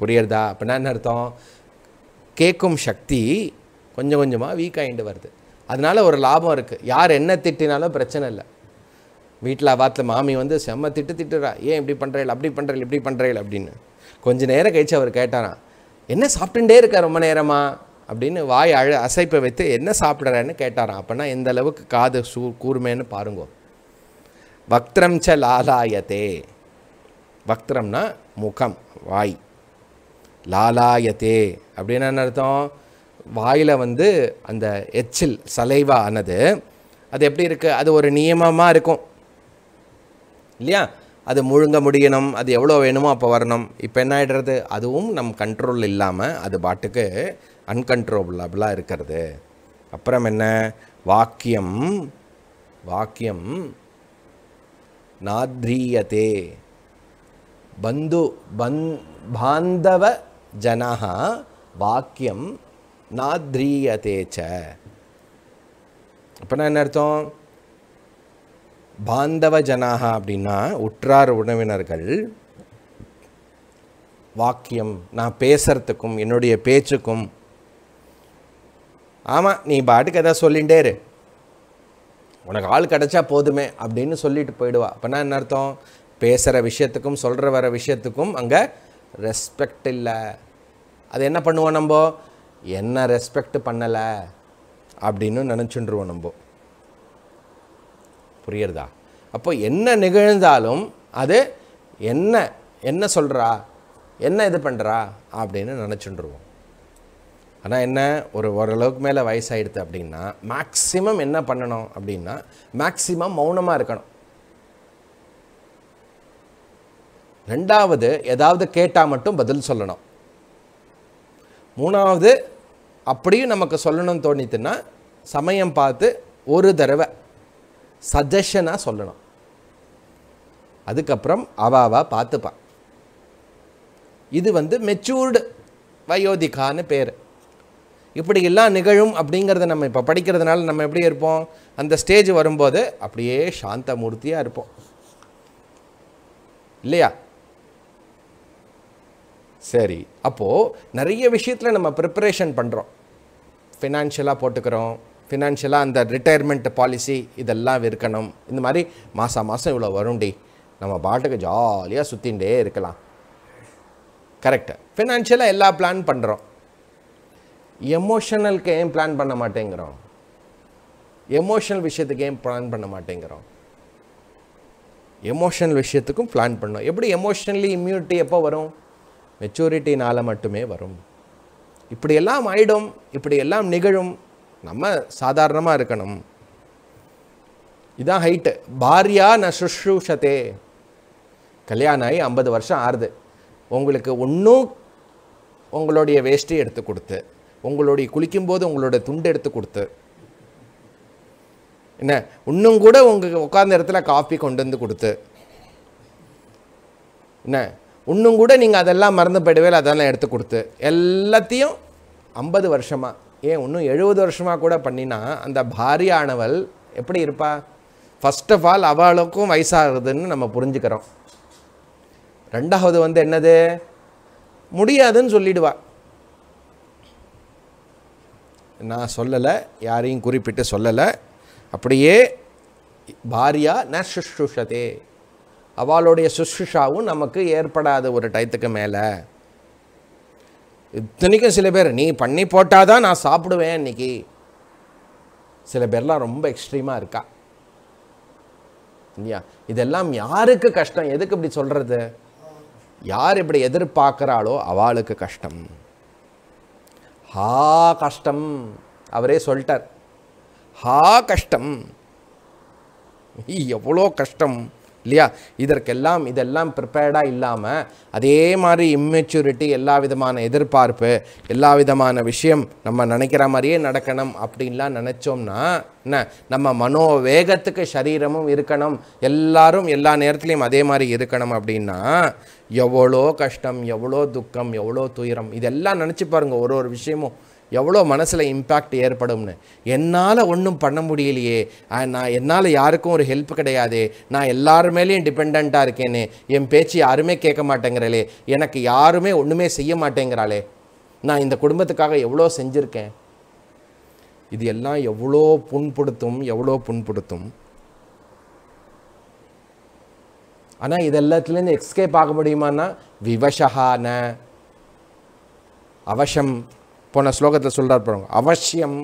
Speaker 1: புரியுறதா அப்படின்னா என்ன அர்த்தம் கேட்கும் சக்தி கொஞ்சம் கொஞ்சமாக வீக் ஆகிட்டு வருது அதனால் ஒரு லாபம் இருக்குது யார் என்ன திட்டினாலும் பிரச்சனை இல்லை வீட்டில் பார்த்த மாமி வந்து செம்ம திட்டு திட்டுறா ஏன் இப்படி பண்ணுறீள் அப்படி பண்ணுறீள் இப்படி பண்ணுறீள் அப்படின்னு கொஞ்ச நேரம் கழித்து அவர் கேட்டாராம் என்ன சாப்பிட்டுட்டே இருக்கா ரொம்ப நேரமாக அப்படின்னு வாய் அழ அசைப்பை வைத்து என்ன சாப்பிட்றேன்னு கேட்டாராம் அப்படின்னா எந்த அளவுக்கு காது சூ கூர்மைன்னு பாருங்கோ பக்திரம் ச லாலாயத்தே பக்திரம்னா முகம் வாய் லாலாயத்தே அப்படின்னு என்ன அர்த்தம் வாயில் வந்து அந்த எச்சில் சலைவா ஆனது அது எப்படி இருக்குது அது ஒரு நியமமாக இருக்கும் இல்லையா அது முழுங்க முடியணும் அது எவ்வளோ வேணுமோ அப்போ வரணும் இப்போ என்ன ஆகிடுறது அதுவும் நம் கண்ட்ரோல் இல்லாமல் அது பாட்டுக்கு அன்கன்ட்ரோலபிளாக இருக்கிறது அப்புறம் என்ன வாக்கியம் வாக்கியம் நாத்ரீயத்தே பந்து பந் பாந்தவ ஜன வாக்கியம் நாத்ரீயதே அப்படின்னா என்ன அர்த்தம் பாந்தவ ஜனாக அப்படின்னா உற்றார் உறவினர்கள் வாக்கியம் நான் பேசுறதுக்கும் என்னுடைய பேச்சுக்கும் ஆமாம் நீ பாட்டுக்கு எதாவது சொல்லிகிட்டே இரு உனக்கு ஆள் கிடச்சா போதுமே அப்படின்னு சொல்லிட்டு போயிடுவா அப்படின்னா என்ன அர்த்தம் பேசுகிற விஷயத்துக்கும் சொல்கிற வர விஷயத்துக்கும் அங்கே ரெஸ்பெக்ட் இல்லை அது என்ன பண்ணுவோம் நம்ம என்ன ரெஸ்பெக்ட் பண்ணலை அப்படின்னு நினச்சிட்டுருவோம் நம்ம புரியுறதா அப்போ என்ன நிகழ்ந்தாலும் அது என்ன என்ன சொல்கிறா என்ன இது பண்ணுறா அப்படின்னு நினச்சிட்டுருவோம் ஆனால் என்ன ஒரு ஓரளவுக்கு மேலே வயசாகிடுது அப்படின்னா மேக்ஸிமம் என்ன பண்ணணும் அப்படின்னா மேக்ஸிமம் மௌனமாக இருக்கணும் ரெண்டாவது ஏதாவது கேட்டால் மட்டும் பதில் சொல்லணும் மூணாவது அப்படியும் நமக்கு சொல்லணும்னு தோணித்துன்னா சமயம் பார்த்து ஒரு தடவை சஜஷனாக சொல்லணும் அதுக்கப்புறம் அவாவா பார்த்துப்பான் இது வந்து மெச்சூர்டு வயோதிகான்னு பேர் இப்படி எல்லாம் நிகழும் அப்படிங்கிறத நம்ம இப்போ படிக்கிறதுனால நம்ம எப்படி இருப்போம் அந்த ஸ்டேஜ் வரும்போது அப்படியே சாந்த மூர்த்தியாக இருப்போம் இல்லையா சரி அப்போது நிறைய விஷயத்தில் நம்ம ப்ரிப்பரேஷன் பண்ணுறோம் ஃபினான்ஷியலாக போட்டுக்கிறோம் ஃபினான்ஷியலாக அந்த ரிட்டையர்மெண்ட் பாலிசி இதெல்லாம் இருக்கணும் இந்த மாதிரி மாதம் மாதம் இவ்வளோ வரும்டி நம்ம பாட்டுக்கு ஜாலியாக சுற்றிகிட்டே இருக்கலாம் கரெக்டு ஃபினான்ஷியலாக எல்லா பிளான் பண்ணுறோம் எமோஷனலுக்கு ஏன் பிளான் பண்ண மாட்டேங்கிறோம் எமோஷனல் விஷயத்துக்கு ஏன் பிளான் பண்ண மாட்டேங்கிறோம் எமோஷனல் விஷயத்துக்கும் பிளான் பண்ணோம் எப்படி எமோஷனலி இம்யூனிட்டி எப்போ வரும் மெச்சூரிட்டினால் மட்டுமே வரும் இப்படியெல்லாம் ஆயிடும் இப்படியெல்லாம் நிகழும் நம்ம சாதாரணமாக இருக்கணும் இதான் ஹைட்டு பாரியா ந சுஷ்ரூஷத்தே கல்யாணம் ஆகி ஐம்பது வருஷம் ஆறுது உங்களுக்கு ஒன்றும் உங்களுடைய வேஷ்டி எடுத்து கொடுத்து உங்களுடைய குளிக்கும்போது உங்களோட துண்டு எடுத்து கொடுத்து என்ன இன்னும் கூட உங்களுக்கு உட்கார்ந்த இடத்துல காஃபி கொண்டு வந்து கொடுத்து என்ன இன்னும் கூட நீங்கள் அதெல்லாம் மறந்து போயிடுவேல அதெல்லாம் எடுத்து கொடுத்து எல்லாத்தையும் ஐம்பது வருஷமாக ஏன் இன்னும் எழுபது வருஷமாக கூட பண்ணினா அந்த பாரியானவள் எப்படி இருப்பா ஃபஸ்ட் ஆஃப் ஆல் அவளுக்கும் வயசாகுதுன்னு நம்ம புரிஞ்சுக்கிறோம் ரெண்டாவது வந்து என்னது முடியாதுன்னு சொல்லிடுவா நான் சொல்லலை யாரையும் குறிப்பிட்டு சொல்லலை அப்படியே பாரியா ந அவளுடைய சுஷ்ருஷாவும் நமக்கு ஏற்படாத ஒரு டயத்துக்கு மேலே இத்தனைக்கும் சில பேர் நீ பண்ணி போட்டால் தான் நான் சாப்பிடுவேன் இன்றைக்கி சில பேர்லாம் ரொம்ப எக்ஸ்ட்ரீமாக இருக்கா இல்லையா இதெல்லாம் யாருக்கு கஷ்டம் எதுக்கு இப்படி சொல்கிறது யார் இப்படி எதிர்பார்க்குறாளோ அவளுக்கு கஷ்டம் ஹா கஷ்டம் அவரே சொல்லிட்டார் ஹா கஷ்டம் எவ்வளோ கஷ்டம் இல்லையா இதற்கெல்லாம் இதெல்லாம் ப்ரிப்பேர்டாக இல்லாமல் அதே மாதிரி இம்மெச்சூரிட்டி எல்லா விதமான எதிர்பார்ப்பு எல்லா விதமான விஷயம் நம்ம நினைக்கிற மாதிரியே நடக்கணும் அப்படின்லாம் நினச்சோம்னா என்ன நம்ம மனோ வேகத்துக்கு சரீரமும் இருக்கணும் எல்லாரும் எல்லா நேரத்துலையும் அதே மாதிரி இருக்கணும் அப்படின்னா எவ்வளோ கஷ்டம் எவ்வளோ துக்கம் எவ்வளோ துயரம் இதெல்லாம் நினச்சி பாருங்கள் ஒரு ஒரு விஷயமும் எவ்வளோ மனசில் இம்பேக்ட் ஏற்படும்னு என்னால் ஒன்றும் பண்ண முடியலையே நான் என்னால் யாருக்கும் ஒரு ஹெல்ப் கிடையாது நான் எல்லாரு மேலேயும் டிபெண்ட்டாக இருக்கேன்னு என் பேச்சு யாருமே கேட்க மாட்டேங்கிறாளே எனக்கு யாருமே ஒன்றுமே செய்ய மாட்டேங்கிறாளே நான் இந்த குடும்பத்துக்காக எவ்வளோ செஞ்சுருக்கேன் இது எல்லாம் எவ்வளோ புண்படுத்தும் எவ்வளோ புண்படுத்தும் ஆனால் இது எல்லாத்துலேருந்து எக்ஸ்கேப் ஆக முடியுமான்னா விவசகான அவசம் போன ஸ்லோகத்தில் சொல்கிறார் பாருங்க அவசியம்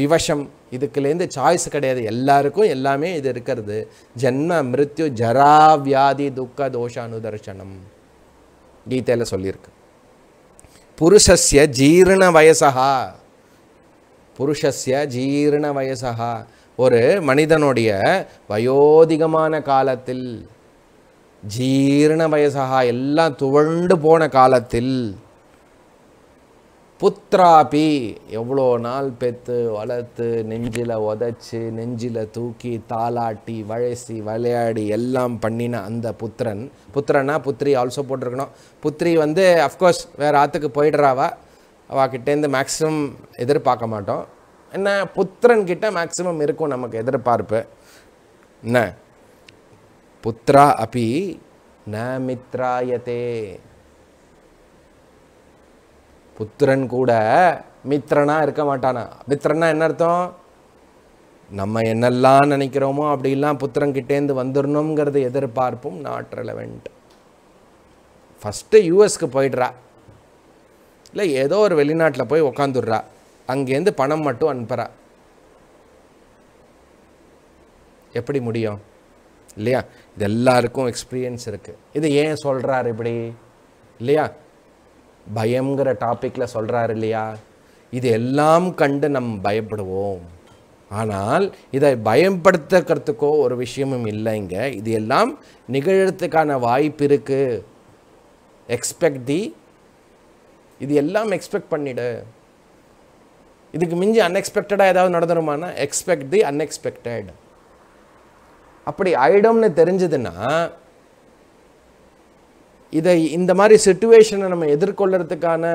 Speaker 1: விவசம் இதுக்குலேருந்து சாய்ஸ் கிடையாது எல்லாருக்கும் எல்லாமே இது இருக்கிறது ஜென்ம மிருத்யு ஜரா வியாதி துக்க தோஷ அனுதர்சனம் கீதையில் சொல்லியிருக்கு புருஷஸ்ய ஜீரண வயசா புருஷஸ்ய ஜீரண வயசா ஒரு மனிதனுடைய வயோதிகமான காலத்தில் ஜீரண வயசகா எல்லாம் துவண்டு போன காலத்தில் புத்ராபி எவ்வளோ நாள் பெற்று வளர்த்து நெஞ்சில் உதச்சி நெஞ்சில் தூக்கி தாளாட்டி வழசி விளையாடி எல்லாம் பண்ணின அந்த புத்திரன் புத்திரனா புத்திரி ஆல்சோ போட்டிருக்கணும் புத்திரி வந்து அஃப்கோர்ஸ் வேறு ஆற்றுக்கு போயிடுறாவா கிட்டேருந்து மேக்ஸிமம் எதிர்பார்க்க மாட்டோம் என்ன புத்திரன்கிட்ட மேக்ஸிமம் இருக்கும் நமக்கு எதிர்பார்ப்பு என்ன புத்ரா அப்பி ந மித்ராயத்தே புத்திரன் கூட மித்திரனாக இருக்க மாட்டானா மித்திரன்னா என்ன அர்த்தம் நம்ம என்னெல்லாம் நினைக்கிறோமோ அப்படிலாம் கிட்டேந்து வந்துடணுங்கிறது எதிர்பார்ப்பும் நாட் ரெலவெண்ட் ஃபஸ்ட்டு யூஎஸ்க்கு போயிடுறா இல்லை ஏதோ ஒரு வெளிநாட்டில் போய் உக்காந்துடுறா அங்கேருந்து பணம் மட்டும் அனுப்புகிறா எப்படி முடியும் இல்லையா இது எல்லாருக்கும் எக்ஸ்பீரியன்ஸ் இருக்குது இது ஏன் சொல்கிறார் இப்படி இல்லையா பயங்கிற டாப்பிக்கில் சொல்கிறார் இல்லையா இது எல்லாம் கண்டு நம் பயப்படுவோம் ஆனால் இதை பயப்படுத்துக்கிறதுக்கோ ஒரு விஷயமும் இல்லைங்க இது எல்லாம் நிகழறதுக்கான வாய்ப்பு இருக்குது எக்ஸ்பெக்ட் தி இது எல்லாம் எக்ஸ்பெக்ட் பண்ணிடு இதுக்கு மிஞ்சி அன்எக்ஸ்பெக்டடாக ஏதாவது நடந்துருமானா எக்ஸ்பெக்ட் தி அன்எக்ஸ்பெக்டட் அப்படி ஆயிடும்னு தெரிஞ்சதுன்னா இதை இந்த மாதிரி சுச்சுவேஷனை நம்ம எதிர்கொள்ளுறதுக்கான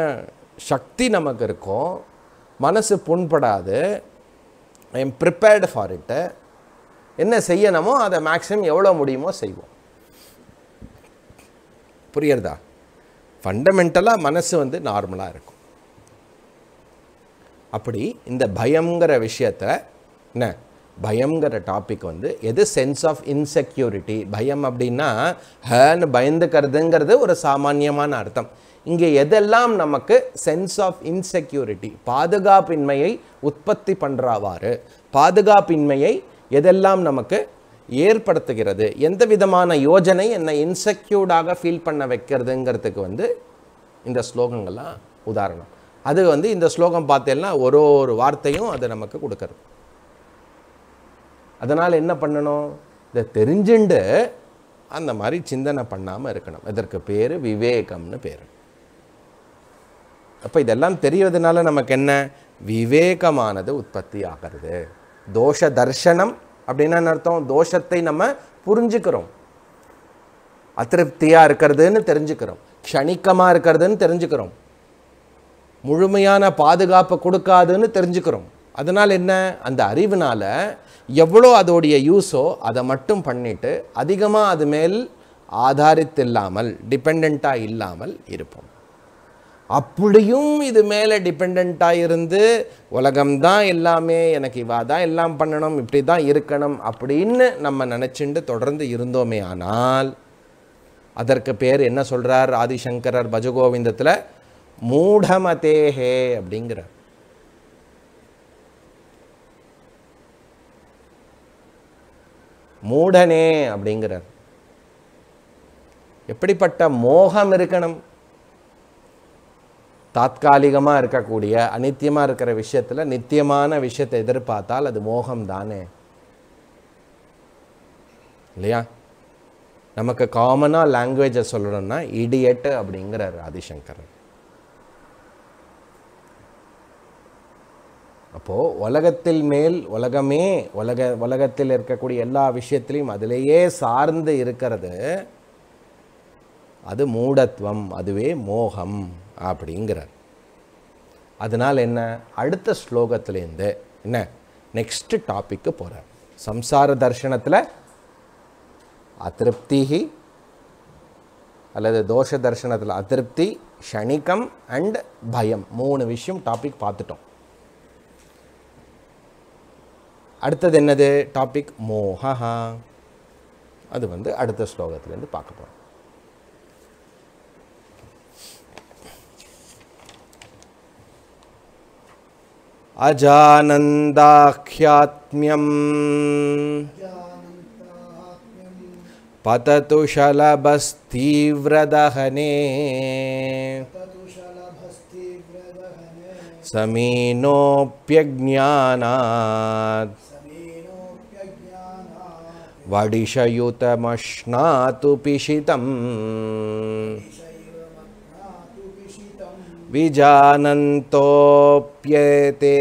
Speaker 1: சக்தி நமக்கு இருக்கும் மனசு புண்படாது I am prepared for it என்ன செய்யணுமோ அதை மேக்ஸிமம் எவ்வளோ முடியுமோ செய்வோம் புரியுறதா ஃபண்டமெண்டலாக மனசு வந்து நார்மலாக இருக்கும் அப்படி இந்த பயங்கிற விஷயத்தை என்ன பயங்கிற டாபிக் வந்து எது சென்ஸ் ஆஃப் இன்செக்யூரிட்டி பயம் அப்படின்னா ஹேன்னு பயந்துக்கிறதுங்கிறது ஒரு சாமானியமான அர்த்தம் இங்கே எதெல்லாம் நமக்கு சென்ஸ் ஆஃப் இன்செக்யூரிட்டி பாதுகாப்பின்மையை உற்பத்தி பண்ணுறாவாறு பாதுகாப்பின்மையை எதெல்லாம் நமக்கு ஏற்படுத்துகிறது எந்த விதமான யோஜனை என்னை இன்செக்யூர்டாக ஃபீல் பண்ண வைக்கிறதுங்கிறதுக்கு வந்து இந்த ஸ்லோகங்கள்லாம் உதாரணம் அது வந்து இந்த ஸ்லோகம் பார்த்தேன்னா ஒரு ஒரு வார்த்தையும் அது நமக்கு கொடுக்கறது அதனால் என்ன பண்ணணும் இதை தெரிஞ்சுண்டு அந்த மாதிரி சிந்தனை பண்ணாமல் இருக்கணும் இதற்கு பேர் விவேகம்னு பேர் அப்போ இதெல்லாம் தெரியறதுனால நமக்கு என்ன விவேகமானது உற்பத்தி ஆகிறது தோஷ தர்ஷனம் அப்படின்னா அர்த்தம் தோஷத்தை நம்ம புரிஞ்சுக்கிறோம் அதிருப்தியாக இருக்கிறதுன்னு தெரிஞ்சுக்கிறோம் க்ஷணிக்கமாக இருக்கிறதுன்னு தெரிஞ்சுக்கிறோம் முழுமையான பாதுகாப்பை கொடுக்காதுன்னு தெரிஞ்சுக்கிறோம் அதனால் என்ன அந்த அறிவுனால எவ்வளோ அதோடைய யூஸோ அதை மட்டும் பண்ணிவிட்டு அதிகமாக அது மேல் ஆதாரித்தில்லாமல் டிபெண்ட்டாக இல்லாமல் இருப்போம் அப்படியும் இது மேலே டிபெண்ட்டாக இருந்து உலகம்தான் எல்லாமே எனக்கு இவா தான் எல்லாம் பண்ணணும் இப்படி தான் இருக்கணும் அப்படின்னு நம்ம நினச்சிண்டு தொடர்ந்து இருந்தோமே ஆனால் அதற்கு பேர் என்ன சொல்கிறார் ஆதிசங்கரர் பஜகோவிந்தத்தில் மூடமதேஹே அப்படிங்கிறார் மூடனே அப்படிங்கிறார் எப்படிப்பட்ட மோகம் இருக்கணும் தாத்காலிகமாக இருக்கக்கூடிய அனித்தியமாக இருக்கிற விஷயத்தில் நித்தியமான விஷயத்தை எதிர்பார்த்தால் அது மோகம் தானே இல்லையா நமக்கு காமனாக லாங்குவேஜை சொல்லணும்னா இடியட்டு அப்படிங்கிறார் ஆதிசங்கரன் அப்போது உலகத்தில் மேல் உலகமே உலக உலகத்தில் இருக்கக்கூடிய எல்லா விஷயத்திலையும் அதிலேயே சார்ந்து இருக்கிறது அது மூடத்துவம் அதுவே மோகம் அப்படிங்கிறார் அதனால் என்ன அடுத்த ஸ்லோகத்திலேருந்து என்ன நெக்ஸ்ட்டு டாப்பிக்கு போகிறார் சம்சார தர்ஷனத்தில் அதிருப்தி அல்லது தோஷ தர்ஷனத்தில் அதிருப்தி ஷணிக்கம் அண்ட் பயம் மூணு விஷயம் டாபிக் பார்த்துட்டோம் அடுத்தது என்னது டாப்ிக் மோஹ하 அது வந்து அடுத்த ஸ்லோகத்துல இருந்து பார்க்க போறோம் 아जानंदाख्यआत्मயம் ज्ञानந்தாख्यम् पततु शलभस्तिव्रदहने समीनोप्यज्ञानात् वडिशयुतमश्नातु पिशितम् विजानन्तोप्यते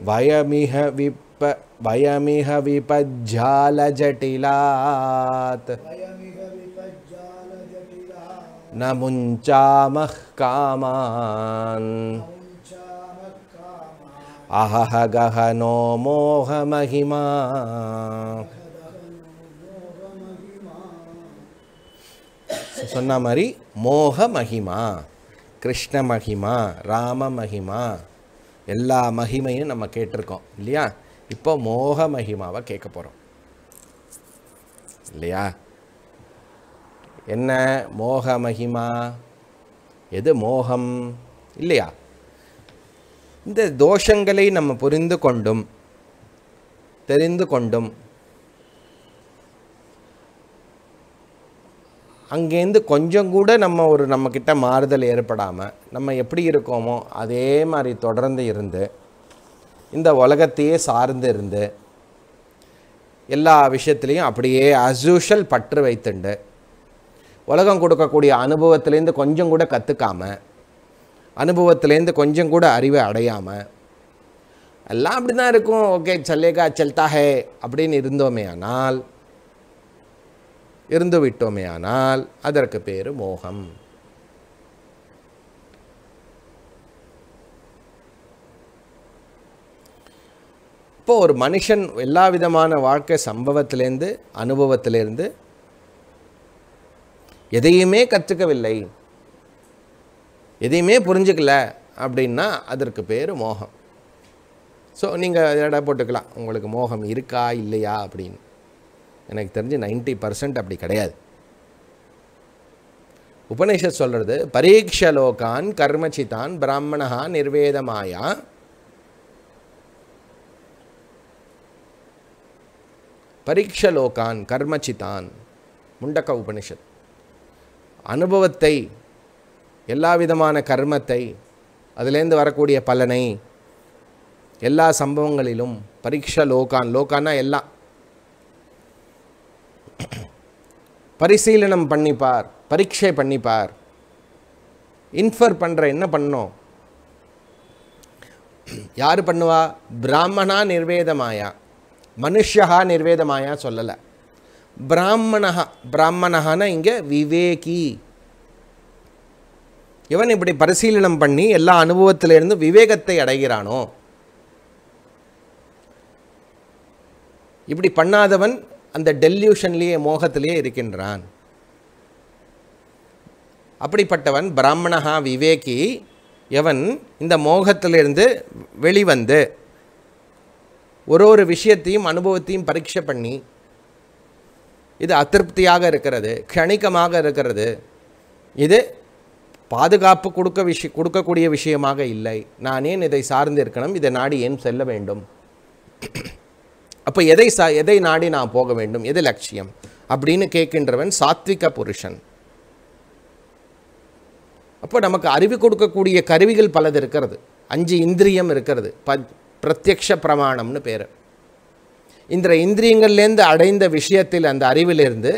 Speaker 1: वयमिह विपज्जालजटिलात् न मुञ्चामः कामान् அகஹகஹனோ மோக மகிமா சொன்ன மாதிரி மோக மகிமா கிருஷ்ண மகிமா ராம மகிமா எல்லா மகிமையும் நம்ம கேட்டிருக்கோம் இல்லையா இப்போ மோக மகிமாவை கேட்க போகிறோம் இல்லையா என்ன மோக மகிமா எது மோகம் இல்லையா இந்த தோஷங்களை நம்ம புரிந்து கொண்டும் தெரிந்து கொண்டும் அங்கேருந்து கொஞ்சம் கூட நம்ம ஒரு நம்மக்கிட்ட மாறுதல் ஏற்படாமல் நம்ம எப்படி இருக்கோமோ அதே மாதிரி தொடர்ந்து இருந்து இந்த உலகத்தையே சார்ந்து இருந்து எல்லா விஷயத்துலேயும் அப்படியே அசூஷல் பற்று வைத்துண்டு உலகம் கொடுக்கக்கூடிய அனுபவத்துலேருந்து கொஞ்சம் கூட கற்றுக்காமல் அனுபவத்துலேருந்து கொஞ்சம் கூட அறிவை அடையாமல் எல்லாம் அப்படி தான் இருக்கும் ஓகே சல்லேகா செல்தாஹே அப்படின்னு இருந்தோமே ஆனால் இருந்து விட்டோமே ஆனால் அதற்கு பேர் மோகம் இப்போ ஒரு மனுஷன் எல்லா விதமான வாழ்க்கை சம்பவத்திலேருந்து அனுபவத்திலேருந்து எதையுமே கற்றுக்கவில்லை எதையுமே புரிஞ்சுக்கல அப்படின்னா அதற்கு பேர் மோகம் ஸோ நீங்கள் இடம் போட்டுக்கலாம் உங்களுக்கு மோகம் இருக்கா இல்லையா அப்படின்னு எனக்கு தெரிஞ்சு நைன்ட்டி பர்சன்ட் அப்படி கிடையாது உபநிஷத் சொல்கிறது பரீட்சலோகான் கர்மச்சிதான் பிராமணா நிர்வேதமாயா பரீட்சலோகான் கர்மச்சிதான் முண்டக்க உபனிஷத் அனுபவத்தை எல்லா விதமான கர்மத்தை அதுலேருந்து வரக்கூடிய பலனை எல்லா சம்பவங்களிலும் பரீட்சா லோகான் லோகான்னா எல்லாம் பரிசீலனம் பண்ணிப்பார் பரீட்சை பண்ணிப்பார் இன்ஃபர் பண்ணுற என்ன பண்ணோம் யார் பண்ணுவா பிராமணா நிர்வேதமாயா மனுஷா நிர்வேதமாயா சொல்லலை பிராமணா பிராமணஹான இங்கே விவேகி இவன் இப்படி பரிசீலனம் பண்ணி எல்லா அனுபவத்திலிருந்து விவேகத்தை அடைகிறானோ இப்படி பண்ணாதவன் அந்த டெல்யூஷன்லேயே மோகத்திலேயே இருக்கின்றான் அப்படிப்பட்டவன் பிராமணஹா விவேகி எவன் இந்த மோகத்திலிருந்து வெளிவந்து ஒரு ஒரு விஷயத்தையும் அனுபவத்தையும் பரீட்சை பண்ணி இது அதிருப்தியாக இருக்கிறது க்ஷணிகமாக இருக்கிறது இது பாதுகாப்பு கொடுக்க விஷய கொடுக்கக்கூடிய விஷயமாக இல்லை நான் ஏன் இதை சார்ந்திருக்கணும் இதை நாடி ஏன் செல்ல வேண்டும் அப்போ எதை சா எதை நாடி நான் போக வேண்டும் எது லட்சியம் அப்படின்னு கேட்கின்றவன் சாத்விக புருஷன் அப்போ நமக்கு அறிவு கொடுக்கக்கூடிய கருவிகள் பலது இருக்கிறது அஞ்சு இந்திரியம் இருக்கிறது ப பிரத்யக்ஷ பிரமாணம்னு பேர் இந்த இந்திரியங்கள்லேருந்து அடைந்த விஷயத்தில் அந்த அறிவிலிருந்து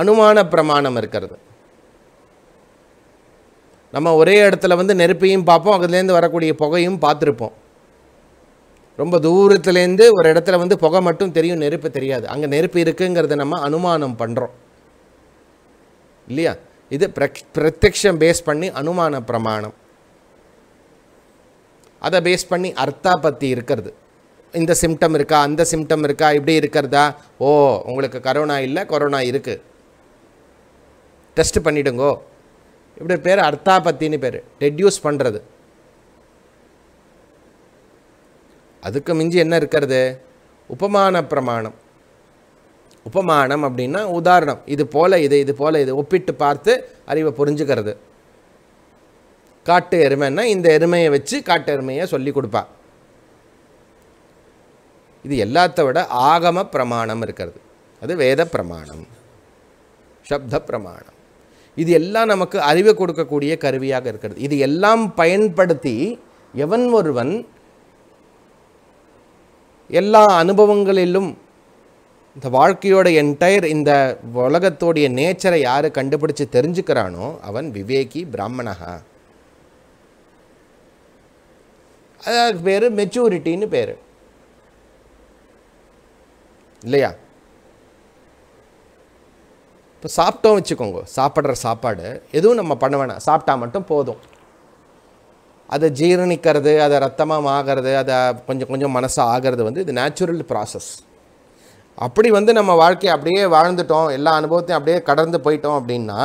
Speaker 1: அனுமான பிரமாணம் இருக்கிறது நம்ம ஒரே இடத்துல வந்து நெருப்பையும் பார்ப்போம் அதுலேருந்து வரக்கூடிய புகையும் பார்த்துருப்போம் ரொம்ப தூரத்துலேருந்து ஒரு இடத்துல வந்து புகை மட்டும் தெரியும் நெருப்பு தெரியாது அங்கே நெருப்பு இருக்குங்கிறத நம்ம அனுமானம் பண்ணுறோம் இல்லையா இது பிரத்யக்ஷம் பேஸ் பண்ணி அனுமான பிரமாணம் அதை பேஸ் பண்ணி அர்த்தா பற்றி இருக்கிறது இந்த சிம்டம் இருக்கா அந்த சிம்டம் இருக்கா இப்படி இருக்கிறதா ஓ உங்களுக்கு கரோனா இல்லை கொரோனா இருக்குது டெஸ்ட் பண்ணிவிடுங்கோ இப்படி பேர் அர்த்தாபத்தின்னு பேர் ரெடியூஸ் பண்ணுறது அதுக்கு மிஞ்சி என்ன இருக்கிறது உபமான பிரமாணம் உபமானம் அப்படின்னா உதாரணம் இது போல் இது இது போல் இது ஒப்பிட்டு பார்த்து அறிவை புரிஞ்சுக்கிறது காட்டு எருமைன்னா இந்த எருமையை வச்சு காட்டு எருமையை சொல்லி கொடுப்பா இது எல்லாத்த விட ஆகம பிரமாணம் இருக்கிறது அது வேத பிரமாணம் சப்த பிரமாணம் இது எல்லாம் நமக்கு அறிவை கொடுக்கக்கூடிய கருவியாக இருக்கிறது இது எல்லாம் பயன்படுத்தி எவன் ஒருவன் எல்லா அனுபவங்களிலும் இந்த வாழ்க்கையோட என்டையர் இந்த உலகத்தோடைய நேச்சரை யார் கண்டுபிடிச்சு தெரிஞ்சுக்கிறானோ அவன் விவேகி பிராமணகா அதாவது பேர் மெச்சூரிட்டின்னு பேர் இல்லையா இப்போ சாப்பிட்டோம் வச்சுக்கோங்க சாப்பிட்ற சாப்பாடு எதுவும் நம்ம பண்ண வேணாம் சாப்பிட்டா மட்டும் போதும் அதை ஜீரணிக்கிறது அதை ரத்தமாக ஆகிறது அதை கொஞ்சம் கொஞ்சம் மனசாக ஆகிறது வந்து இது நேச்சுரல் ப்ராசஸ் அப்படி வந்து நம்ம வாழ்க்கையை அப்படியே வாழ்ந்துட்டோம் எல்லா அனுபவத்தையும் அப்படியே கடந்து போயிட்டோம் அப்படின்னா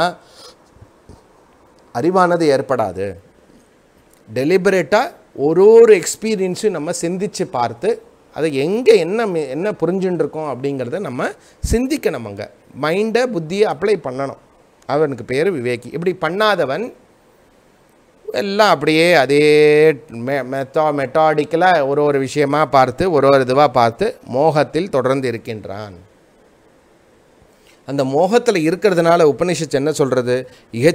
Speaker 1: அறிவானது ஏற்படாது டெலிபரேட்டாக ஒரு ஒரு எக்ஸ்பீரியன்ஸையும் நம்ம சிந்தித்து பார்த்து அதை எங்கே என்ன என்ன புரிஞ்சுட்டுருக்கோம் அப்படிங்கிறத நம்ம சிந்திக்கணும் அங்கே மைண்டை புத்தியை அப்ளை பண்ணணும் அவனுக்கு பேர் விவேகி இப்படி பண்ணாதவன் எல்லாம் அப்படியே அதே மெ மெத்தா மெட்டாடிக்கலாக ஒரு ஒரு விஷயமாக பார்த்து ஒரு ஒரு இதுவாக பார்த்து மோகத்தில் தொடர்ந்து இருக்கின்றான் அந்த மோகத்தில் இருக்கிறதுனால உபனிஷத் என்ன சொல்கிறது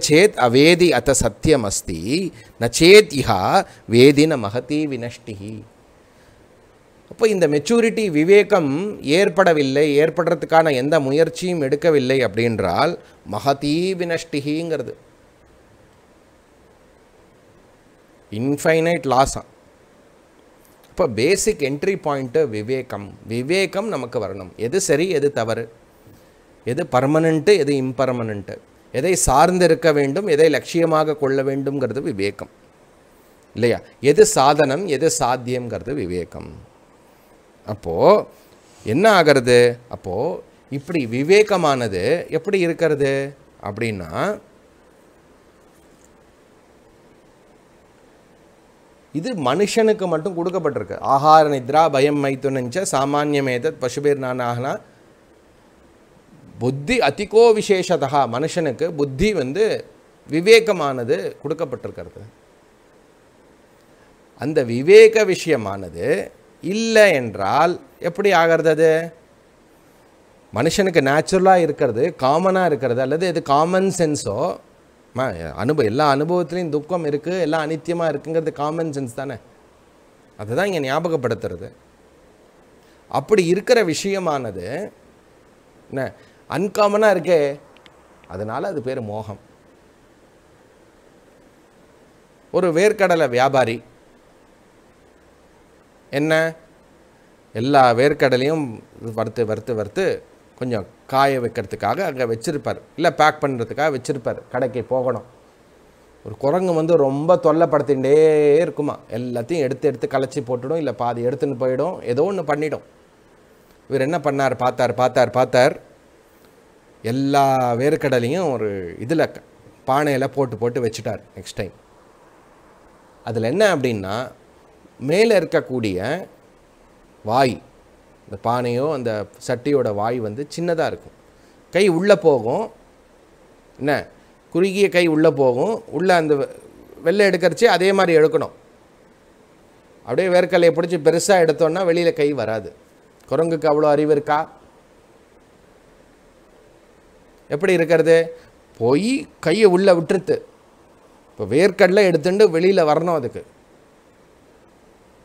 Speaker 1: சேத் அவேதி அத்த சத்தியம் அஸ்தி நச்சேத் இஹா வேதின மகதி வினஷ்டிஹி அப்போ இந்த மெச்சூரிட்டி விவேகம் ஏற்படவில்லை ஏற்படுறதுக்கான எந்த முயற்சியும் எடுக்கவில்லை அப்படின்றால் மகதீ வினஷ்டிகிங்கிறது இன்ஃபைனைட் லாஸாக இப்போ பேசிக் என்ட்ரி பாயிண்ட்டு விவேகம் விவேகம் நமக்கு வரணும் எது சரி எது தவறு எது பர்மனண்ட்டு எது இம்பர்மனண்ட்டு எதை சார்ந்து இருக்க வேண்டும் எதை லட்சியமாக கொள்ள வேண்டும்ங்கிறது விவேகம் இல்லையா எது சாதனம் எது சாத்தியங்கிறது விவேகம் அப்போது என்ன ஆகிறது அப்போது இப்படி விவேகமானது எப்படி இருக்கிறது அப்படின்னா இது மனுஷனுக்கு மட்டும் கொடுக்கப்பட்டிருக்கு ஆஹார நித்ரா பயம் மைத்துனஞ்ச சாமானியமேதத் பசுபேர் நானாகனா புத்தி அதிகோ விசேஷதா மனுஷனுக்கு புத்தி வந்து விவேகமானது கொடுக்கப்பட்டிருக்கிறது அந்த விவேக விஷயமானது இல்லை என்றால் எப்படி ஆகிறது அது மனுஷனுக்கு நேச்சுரலாக இருக்கிறது காமனாக இருக்கிறது அல்லது இது காமன் சென்ஸோ அனுபவம் எல்லா அனுபவத்துலேயும் துக்கம் இருக்குது எல்லாம் அனித்தியமாக இருக்குங்கிறது காமன் சென்ஸ் தானே அதுதான் இங்கே ஞாபகப்படுத்துறது அப்படி இருக்கிற விஷயமானது என்ன அன்காமனாக இருக்கே அதனால் அது பேர் மோகம் ஒரு வேர்க்கடலை வியாபாரி என்ன எல்லா வேர்க்கடலையும் வறுத்து வறுத்து வறுத்து கொஞ்சம் காய வைக்கிறதுக்காக அங்கே வச்சுருப்பார் இல்லை பேக் பண்ணுறதுக்காக வச்சுருப்பார் கடைக்கு போகணும் ஒரு குரங்கு வந்து ரொம்ப தொல்லைப்படுத்திகிட்டே இருக்குமா எல்லாத்தையும் எடுத்து எடுத்து கலைச்சி போட்டுடும் இல்லை பாதி எடுத்துன்னு போயிடும் ஏதோ ஒன்று பண்ணிடும் இவர் என்ன பண்ணார் பார்த்தார் பார்த்தார் பார்த்தார் எல்லா வேர்க்கடலையும் ஒரு இதில் பானையில் போட்டு போட்டு வச்சுட்டார் நெக்ஸ்ட் டைம் அதில் என்ன அப்படின்னா மேலே இருக்கக்கூடிய வாய் இந்த பானையோ அந்த சட்டியோட வாய் வந்து சின்னதாக இருக்கும் கை உள்ளே போகும் என்ன குறுகிய கை உள்ளே போகும் உள்ளே அந்த வெளில எடுக்கிறச்சே அதே மாதிரி எடுக்கணும் அப்படியே வேர்க்கலையை பிடிச்சி பெருசாக எடுத்தோன்னா வெளியில் கை வராது குரங்குக்கு அவ்வளோ அறிவு இருக்கா எப்படி இருக்கிறது போய் கையை உள்ளே விட்டுருத்து இப்போ வேர்க்கடலை எடுத்துட்டு வெளியில் வரணும் அதுக்கு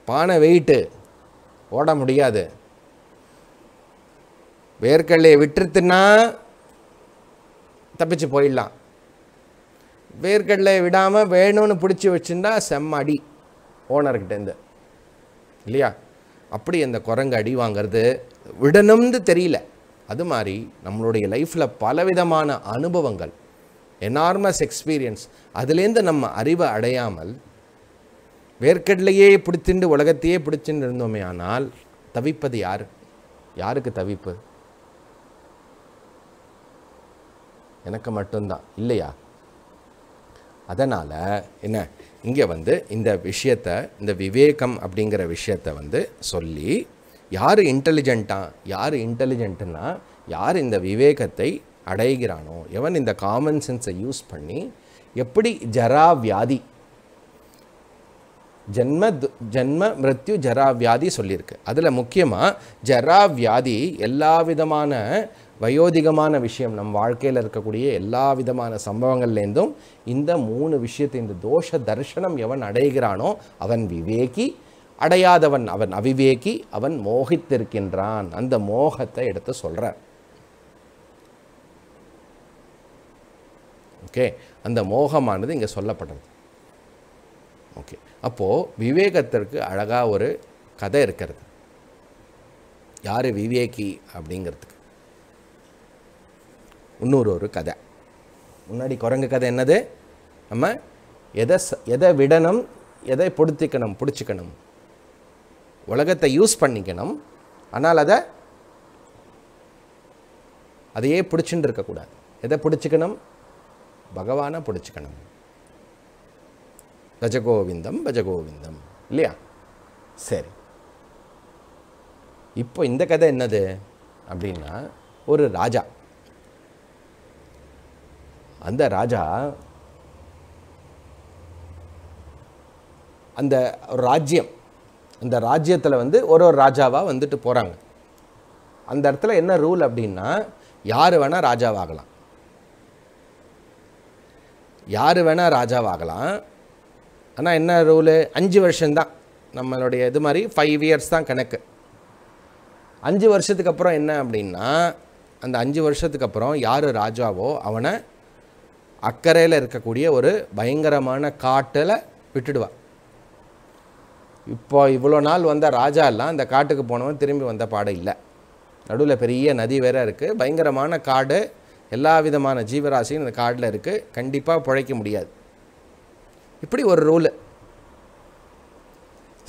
Speaker 1: பானை வெயிட்டு ஓட முடியாது வேர்க்கடலையை விட்டுருத்துன்னா தப்பிச்சு போயிடலாம் வேர்க்கடலையை விடாமல் வேணும்னு பிடிச்சி வச்சுருந்தா செம்ம அடி ஓனர்கிட்டேருந்து இல்லையா அப்படி அந்த குரங்கு அடி வாங்கிறது விடணும்னு தெரியல அது மாதிரி நம்மளுடைய லைஃப்பில் பலவிதமான அனுபவங்கள் எனார்மஸ் எக்ஸ்பீரியன்ஸ் அதுலேருந்து நம்ம அறிவை அடையாமல் வேர்க்கடலையே பிடிச்சிண்டு உலகத்தையே பிடிச்சின்னு இருந்தோமே ஆனால் தவிப்பது யார் யாருக்கு தவிப்பு எனக்கு மட்டும்தான் இல்லையா அதனால் என்ன இங்கே வந்து இந்த விஷயத்தை இந்த விவேகம் அப்படிங்கிற விஷயத்தை வந்து சொல்லி யார் இன்டெலிஜெண்ட்டாக யார் இன்டெலிஜென்ட்டுன்னா யார் இந்த விவேகத்தை அடைகிறானோ எவன் இந்த காமன் சென்ஸை யூஸ் பண்ணி எப்படி ஜரா வியாதி ஜென்ம ஜென்ம மிருத்யு ஜரா வியாதி சொல்லியிருக்கு அதில் முக்கியமாக ஜரா வியாதி எல்லா விதமான வயோதிகமான விஷயம் நம் வாழ்க்கையில் இருக்கக்கூடிய எல்லா விதமான சம்பவங்கள்லேருந்தும் இந்த மூணு விஷயத்தை இந்த தோஷ தர்ஷனம் எவன் அடைகிறானோ அவன் விவேகி அடையாதவன் அவன் அவிவேகி அவன் மோகித்திருக்கின்றான் அந்த மோகத்தை எடுத்து சொல்கிற ஓகே அந்த மோகமானது இங்கே சொல்லப்படுறது ஓகே அப்போது விவேகத்திற்கு அழகாக ஒரு கதை இருக்கிறது யார் விவேகி அப்படிங்கிறதுக்கு இன்னொரு ஒரு கதை முன்னாடி குரங்கு கதை என்னது நம்ம எதை எதை விடணும் எதை பொடுத்திக்கணும் பிடிச்சிக்கணும் உலகத்தை யூஸ் பண்ணிக்கணும் ஆனால் அதை அதையே பிடிச்சுட்டு இருக்கக்கூடாது எதை பிடிச்சிக்கணும் பகவானை பிடிச்சிக்கணும் கஜகோவிந்தம் பஜகோவிந்தம் இல்லையா சரி இப்போ இந்த கதை என்னது அப்படின்னா ஒரு ராஜா அந்த ராஜா அந்த ராஜ்யம் அந்த ராஜ்யத்தில் வந்து ஒரு ஒரு ராஜாவாக வந்துட்டு போகிறாங்க அந்த இடத்துல என்ன ரூல் அப்படின்னா யார் வேணால் ராஜாவாகலாம் யார் வேணால் ராஜாவாகலாம் ஆனால் என்ன ரூலு அஞ்சு வருஷம்தான் நம்மளுடைய இது மாதிரி ஃபைவ் இயர்ஸ் தான் கணக்கு அஞ்சு வருஷத்துக்கு அப்புறம் என்ன அப்படின்னா அந்த அஞ்சு வருஷத்துக்கு அப்புறம் யார் ராஜாவோ அவனை அக்கறையில் இருக்கக்கூடிய ஒரு பயங்கரமான காட்டில் விட்டுடுவான் இப்போ இவ்வளோ நாள் வந்த ராஜா எல்லாம் அந்த காட்டுக்கு போனவன் திரும்பி வந்த பாடம் இல்லை நடுவில் பெரிய நதி வேற இருக்குது பயங்கரமான காடு எல்லா விதமான ஜீவராசியும் இந்த காடில் இருக்குது கண்டிப்பாக பிழைக்க முடியாது இப்படி ஒரு ரூலு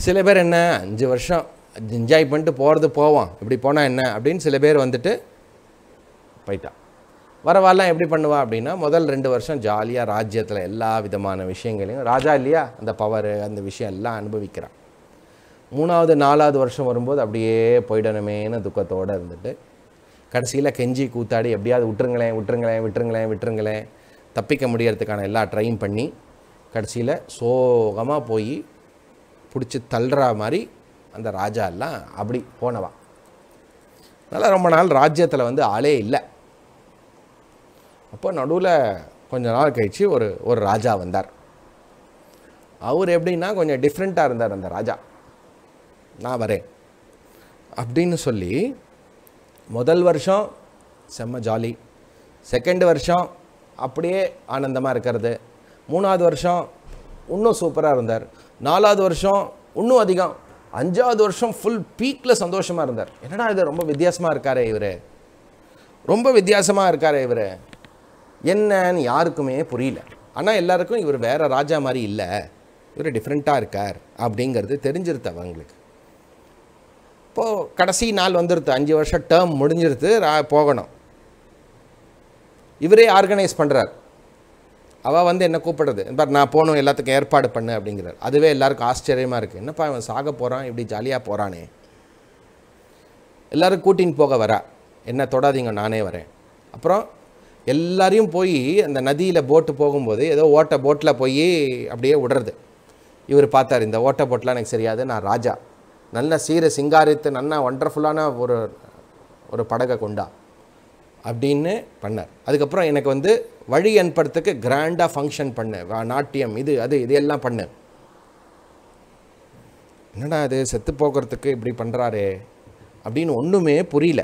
Speaker 1: சில பேர் என்ன அஞ்சு வருஷம் என்ஜாய் பண்ணிட்டு போகிறது போவோம் இப்படி போனால் என்ன அப்படின்னு சில பேர் வந்துட்டு போயிட்டான் வரவாலாம் எப்படி பண்ணுவா அப்படின்னா முதல் ரெண்டு வருஷம் ஜாலியாக ராஜ்யத்தில் எல்லா விதமான விஷயங்களையும் ராஜா இல்லையா அந்த பவர் அந்த விஷயம் எல்லாம் அனுபவிக்கிறான் மூணாவது நாலாவது வருஷம் வரும்போது அப்படியே போயிடணுமேனு துக்கத்தோடு இருந்துட்டு கடைசியில் கெஞ்சி கூத்தாடி எப்படியாவது விட்டுருங்களேன் விட்டுருங்களேன் விட்டுருங்களேன் விட்டுருங்களேன் தப்பிக்க முடியறதுக்கான எல்லா ட்ரையும் பண்ணி கடைசியில் சோகமாக போய் பிடிச்சி தள்ளுற மாதிரி அந்த ராஜா எல்லாம் அப்படி போனவா அதனால் ரொம்ப நாள் ராஜ்யத்தில் வந்து ஆளே இல்லை அப்போ நடுவில் கொஞ்ச நாள் கழித்து ஒரு ஒரு ராஜா வந்தார் அவர் எப்படின்னா கொஞ்சம் டிஃப்ரெண்ட்டாக இருந்தார் அந்த ராஜா நான் வரேன் அப்படின்னு சொல்லி முதல் வருஷம் செம்ம ஜாலி செகண்ட் வருஷம் அப்படியே ஆனந்தமாக இருக்கிறது மூணாவது வருஷம் இன்னும் சூப்பராக இருந்தார் நாலாவது வருஷம் இன்னும் அதிகம் அஞ்சாவது வருஷம் ஃபுல் பீக்கில் சந்தோஷமாக இருந்தார் என்னடா இது ரொம்ப வித்தியாசமாக இருக்கார் இவர் ரொம்ப வித்தியாசமாக இருக்கார் இவர் என்னன்னு யாருக்குமே புரியல ஆனால் எல்லாருக்கும் இவர் வேறு ராஜா மாதிரி இல்லை இவர் டிஃப்ரெண்ட்டாக இருக்கார் அப்படிங்கிறது தெரிஞ்சிருது அவங்களுக்கு இப்போது கடைசி நாள் வந்துடுது அஞ்சு வருஷம் டேர்ம் முடிஞ்சிருது போகணும் இவரே ஆர்கனைஸ் பண்ணுறார் அவள் வந்து என்ன கூப்பிடுறது பட் நான் போகணும் எல்லாத்துக்கும் ஏற்பாடு பண்ணு அப்படிங்கிறார் அதுவே எல்லாருக்கும் ஆச்சரியமாக இருக்குது என்னப்பா அவன் சாக போகிறான் இப்படி ஜாலியாக போகிறானே எல்லோரும் கூட்டின்னு போக வரா என்ன தொடாதீங்க நானே வரேன் அப்புறம் எல்லாரையும் போய் அந்த நதியில் போட்டு போகும்போது ஏதோ ஓட்ட போட்டில் போய் அப்படியே விடுறது இவர் பார்த்தார் இந்த ஓட்ட போட்டெலாம் எனக்கு சரியாது நான் ராஜா நல்ல சீர சிங்காரித்து நல்லா ஒண்டர்ஃபுல்லான ஒரு ஒரு படகை கொண்டா அப்படின்னு பண்ணார் அதுக்கப்புறம் எனக்கு வந்து வழி அன்படுத்துக்கு கிராண்டாக ஃபங்க்ஷன் பண்ணேன் நாட்டியம் இது அது இது எல்லாம் பண்ணு என்னடா அது செத்து போக்குறதுக்கு இப்படி பண்ணுறாரு அப்படின்னு ஒன்றுமே புரியல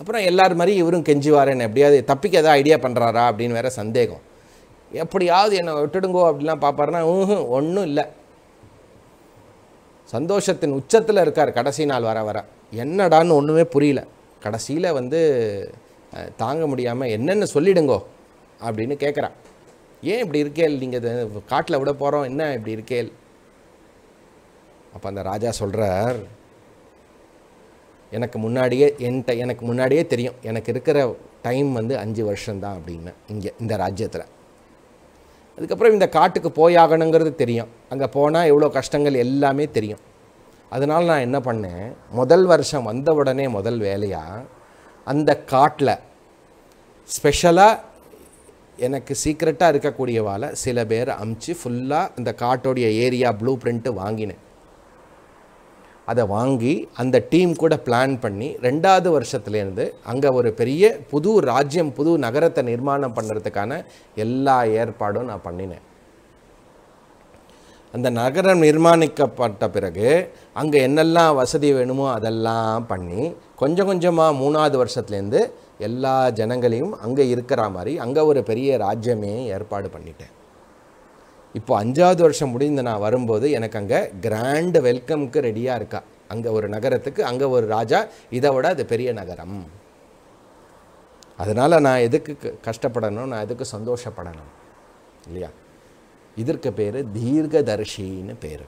Speaker 1: அப்புறம் எல்லார் மாதிரி இவரும் கெஞ்சுவாரேன்னு எப்படியாவது தப்பிக்க எதாவது ஐடியா பண்ணுறாரா அப்படின்னு வேற சந்தேகம் எப்படியாவது என்னை விட்டுடுங்கோ அப்படிலாம் பார்ப்பாருன்னா ஊ ஒன்றும் இல்லை சந்தோஷத்தின் உச்சத்தில் இருக்கார் கடைசி நாள் வர வர என்னடான்னு ஒன்றுமே புரியல கடைசியில் வந்து தாங்க முடியாமல் என்னென்ன சொல்லிடுங்கோ அப்படின்னு கேட்குறான் ஏன் இப்படி இருக்கேல் நீங்கள் காட்டில் விட போகிறோம் என்ன இப்படி இருக்கேல் அப்போ அந்த ராஜா சொல்கிறார் எனக்கு முன்னாடியே என்கிட்ட எனக்கு முன்னாடியே தெரியும் எனக்கு இருக்கிற டைம் வந்து அஞ்சு வருஷம்தான் அப்படின்னு இங்கே இந்த ராஜ்யத்தில் அதுக்கப்புறம் இந்த காட்டுக்கு போயாகணுங்கிறது தெரியும் அங்கே போனால் எவ்வளோ கஷ்டங்கள் எல்லாமே தெரியும் அதனால் நான் என்ன பண்ணேன் முதல் வருஷம் வந்த உடனே முதல் வேலையாக அந்த காட்டில் ஸ்பெஷலாக எனக்கு சீக்ரெட்டாக இருக்கக்கூடியவால் சில பேர் அமுச்சு ஃபுல்லாக அந்த காட்டோடைய ஏரியா ப்ளூ பிரிண்ட்டு வாங்கினேன் அதை வாங்கி அந்த டீம் கூட பிளான் பண்ணி ரெண்டாவது வருஷத்துலேருந்து அங்கே ஒரு பெரிய புது ராஜ்யம் புது நகரத்தை நிர்மாணம் பண்ணுறதுக்கான எல்லா ஏற்பாடும் நான் பண்ணினேன் அந்த நகரம் நிர்மாணிக்கப்பட்ட பிறகு அங்கே என்னெல்லாம் வசதி வேணுமோ அதெல்லாம் பண்ணி கொஞ்சம் கொஞ்சமாக மூணாவது வருஷத்துலேருந்து எல்லா ஜனங்களையும் அங்கே இருக்கிற மாதிரி அங்கே ஒரு பெரிய ராஜ்யமே ஏற்பாடு பண்ணிட்டேன் இப்போ அஞ்சாவது வருஷம் முடிந்து நான் வரும்போது எனக்கு அங்கே கிராண்டு வெல்கம்க்கு ரெடியாக இருக்கா அங்கே ஒரு நகரத்துக்கு அங்கே ஒரு ராஜா இதை விட அது பெரிய நகரம் அதனால் நான் எதுக்கு கஷ்டப்படணும் நான் எதுக்கு சந்தோஷப்படணும் இல்லையா இதற்கு பேர் தீர்க்கதர்ஷின்னு பேர்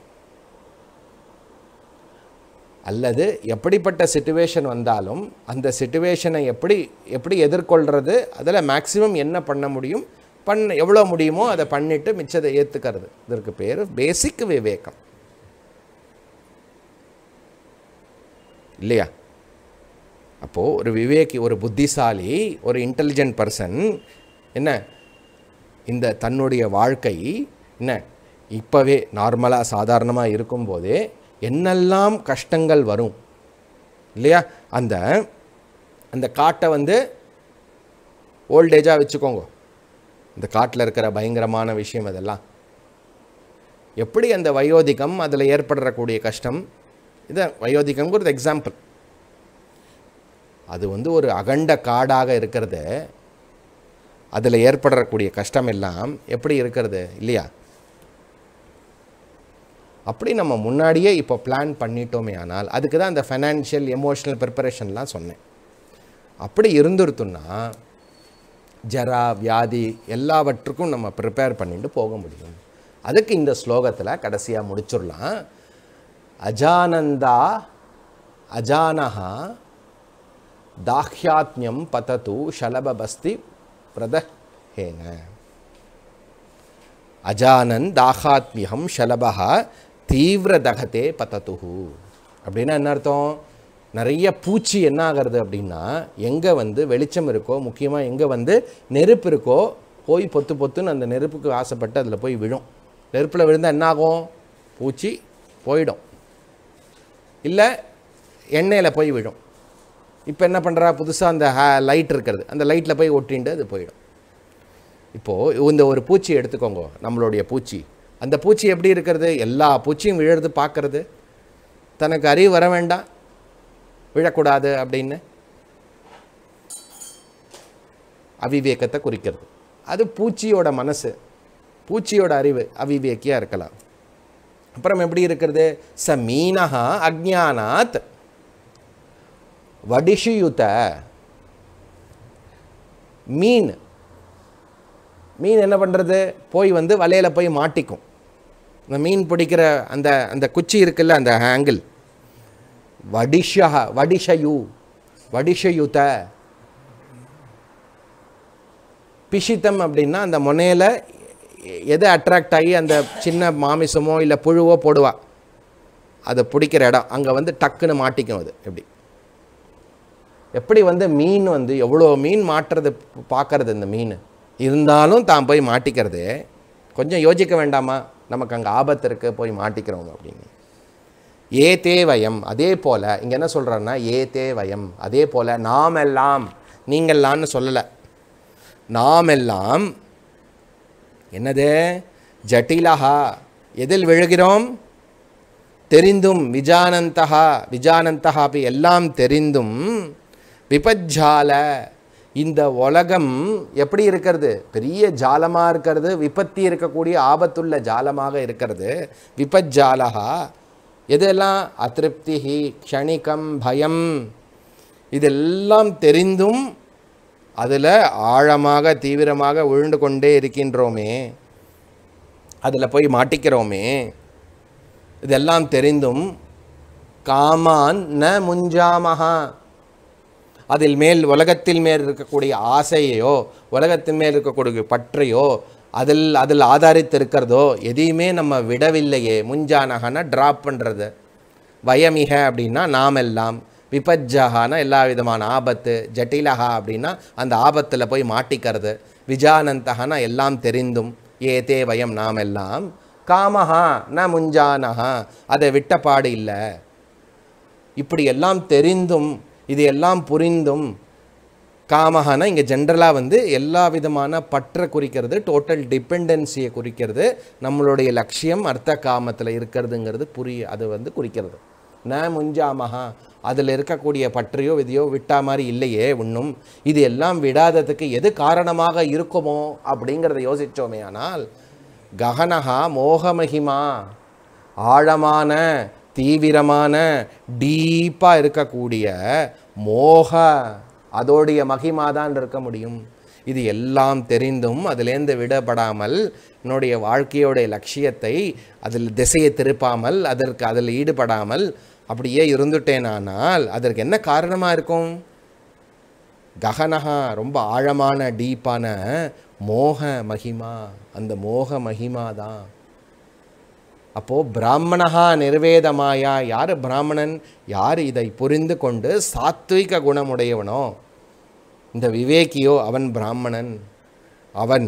Speaker 1: அல்லது எப்படிப்பட்ட சிட்டுவேஷன் வந்தாலும் அந்த சிட்டுவேஷனை எப்படி எப்படி எதிர்கொள்கிறது அதில் மேக்ஸிமம் என்ன பண்ண முடியும் பண் எவ்வளோ முடியுமோ அதை பண்ணிவிட்டு மிச்சத்தை ஏற்றுக்கிறது இதற்கு பேர் பேசிக் விவேகம் இல்லையா அப்போது ஒரு விவேகி ஒரு புத்திசாலி ஒரு இன்டெலிஜென்ட் பர்சன் என்ன இந்த தன்னுடைய வாழ்க்கை என்ன இப்போவே நார்மலாக சாதாரணமாக இருக்கும்போதே என்னெல்லாம் கஷ்டங்கள் வரும் இல்லையா அந்த அந்த காட்டை வந்து ஓல்டேஜாக வச்சுக்கோங்க இந்த காட்டில் இருக்கிற பயங்கரமான விஷயம் இதெல்லாம் எப்படி அந்த வயோதிகம் அதில் ஏற்படக்கூடிய கஷ்டம் இதை வயோதிகம்ங்கிறது எக்ஸாம்பிள் அது வந்து ஒரு அகண்ட காடாக இருக்கிறது அதில் ஏற்படக்கூடிய கஷ்டம் எல்லாம் எப்படி இருக்கிறது இல்லையா அப்படி நம்ம முன்னாடியே இப்போ பிளான் பண்ணிட்டோமே ஆனால் அதுக்கு தான் அந்த ஃபைனான்ஷியல் எமோஷனல் ப்ரிப்பரேஷன்லாம் சொன்னேன் அப்படி இருந்துருத்துன்னா ஜரா வியாதி எல்லாவற்றுக்கும் நம்ம ப்ரிப்பேர் பண்ணிட்டு போக முடியும் அதுக்கு இந்த ஸ்லோகத்தில் கடைசியாக முடிச்சிடலாம் அஜானந்தா அஜானஹா தாஹ்யாத்மியம் பதது ஷலபஸ்தி பிரதஹேன அஜானன் தாஹாத்மியம் ஷலபா தீவிர தகத்தே பத்தத்துகு அப்படின்னா என்ன அர்த்தம் நிறைய பூச்சி என்ன ஆகிறது அப்படின்னா எங்கே வந்து வெளிச்சம் இருக்கோ முக்கியமாக எங்கே வந்து நெருப்பு இருக்கோ போய் பொத்து பொத்துன்னு அந்த நெருப்புக்கு ஆசைப்பட்டு அதில் போய் விழும் நெருப்பில் விழுந்தால் என்னாகும் பூச்சி போயிடும் இல்லை எண்ணெயில் போய் விழும் இப்போ என்ன பண்ணுறா புதுசாக அந்த லைட் இருக்கிறது அந்த லைட்டில் போய் ஒட்டின்ட்டு அது போயிடும் இப்போது இந்த ஒரு பூச்சி எடுத்துக்கோங்க நம்மளுடைய பூச்சி அந்த பூச்சி எப்படி இருக்கிறது எல்லா பூச்சியும் விழுறது பார்க்குறது தனக்கு அறிவு வர வேண்டாம் விழக்கூடாது அப்படின்னு அவிவேகத்தை குறிக்கிறது அது பூச்சியோட மனசு பூச்சியோட அறிவு அவிவேக்கியாக இருக்கலாம் அப்புறம் எப்படி இருக்கிறது ச மீனகா அக்ஞானாத் வடிஷியுத மீன் மீன் என்ன பண்ணுறது போய் வந்து வலையில் போய் மாட்டிக்கும் இந்த மீன் பிடிக்கிற அந்த அந்த குச்சி இருக்குல்ல அந்த ஆங்கிள் வடிஷா வடிஷயு வடிஷயுத பிஷித்தம் அப்படின்னா அந்த முனையில் எது அட்ராக்ட் ஆகி அந்த சின்ன மாமிசமோ இல்லை புழுவோ போடுவா அதை பிடிக்கிற இடம் அங்கே வந்து டக்குன்னு மாட்டிக்கும் அது எப்படி எப்படி வந்து மீன் வந்து எவ்வளோ மீன் மாட்டுறது பார்க்குறது இந்த மீன் இருந்தாலும் தான் போய் மாட்டிக்கிறது கொஞ்சம் யோசிக்க வேண்டாமா நமக்கு அங்கே ஆபத்து இருக்குது போய் மாட்டிக்கிறோம் அப்படின்னு ஏ தேவயம் அதே போல் இங்கே என்ன சொல்கிறாருன்னா ஏ தேவயம் அதே போல் நாம் எல்லாம் நீங்கள்லாம்னு சொல்லலை நாம் எல்லாம் என்னது ஜட்டிலஹா எதில் விழுகிறோம் தெரிந்தும் விஜானந்தகா விஜானந்தகா அப்படி எல்லாம் தெரிந்தும் விபஜ்ஜால இந்த உலகம் எப்படி இருக்கிறது பெரிய ஜாலமாக இருக்கிறது விபத்தி இருக்கக்கூடிய ஆபத்துள்ள ஜாலமாக இருக்கிறது விபஜாலகா எதெல்லாம் அதிருப்தி க்ஷணிகம் பயம் இதெல்லாம் தெரிந்தும் அதில் ஆழமாக தீவிரமாக உழுந்து கொண்டே இருக்கின்றோமே அதில் போய் மாட்டிக்கிறோமே இதெல்லாம் தெரிந்தும் காமான் ந முஞ்சாமகா அதில் மேல் உலகத்தில் மேல் இருக்கக்கூடிய ஆசையையோ உலகத்தின் மேல் இருக்கக்கூடிய பற்றையோ அதில் அதில் ஆதாரித்து இருக்கிறதோ எதையுமே நம்ம விடவில்லையே முஞ்சானகனா ட்ராப் பண்ணுறது வயமிக அப்படின்னா நாம் எல்லாம் விபஜ்ஜகான எல்லா விதமான ஆபத்து ஜட்டிலகா அப்படின்னா அந்த ஆபத்தில் போய் மாட்டிக்கிறது விஜானந்தகனா எல்லாம் தெரிந்தும் ஏ தே வயம் நாம் எல்லாம் காமஹா ந முஞ்சானஹா அதை விட்ட பாடு இல்லை இப்படி எல்லாம் தெரிந்தும் இது எல்லாம் புரிந்தும் காமஹானா இங்கே ஜென்ரலாக வந்து எல்லா விதமான பற்றை குறிக்கிறது டோட்டல் டிபெண்டன்சியை குறிக்கிறது நம்மளுடைய லட்சியம் அர்த்த காமத்தில் இருக்கிறதுங்கிறது புரிய அது வந்து குறிக்கிறது ந முஞ்சாமஹா அதில் இருக்கக்கூடிய பற்றையோ விதையோ விட்டா மாதிரி இல்லையே இன்னும் இது எல்லாம் விடாததுக்கு எது காரணமாக இருக்குமோ அப்படிங்கிறத யோசித்தோமே ஆனால் ககனஹா மோகமஹிமா ஆழமான தீவிரமான டீப்பாக இருக்கக்கூடிய மோக அதோடைய மகிமாதான் இருக்க முடியும் இது எல்லாம் தெரிந்தும் அதிலேருந்து விடப்படாமல் என்னுடைய வாழ்க்கையோடைய லட்சியத்தை அதில் திசையை திருப்பாமல் அதற்கு அதில் ஈடுபடாமல் அப்படியே இருந்துட்டேனானால் அதற்கு என்ன காரணமாக இருக்கும் ககனகா ரொம்ப ஆழமான டீப்பான மோக மகிமா அந்த மோக மகிமா தான் அப்போது பிராமணா நிர்வேதமாயா யார் பிராமணன் யார் இதை புரிந்து கொண்டு சாத்விக குணமுடையவனோ இந்த விவேகியோ அவன் பிராமணன் அவன்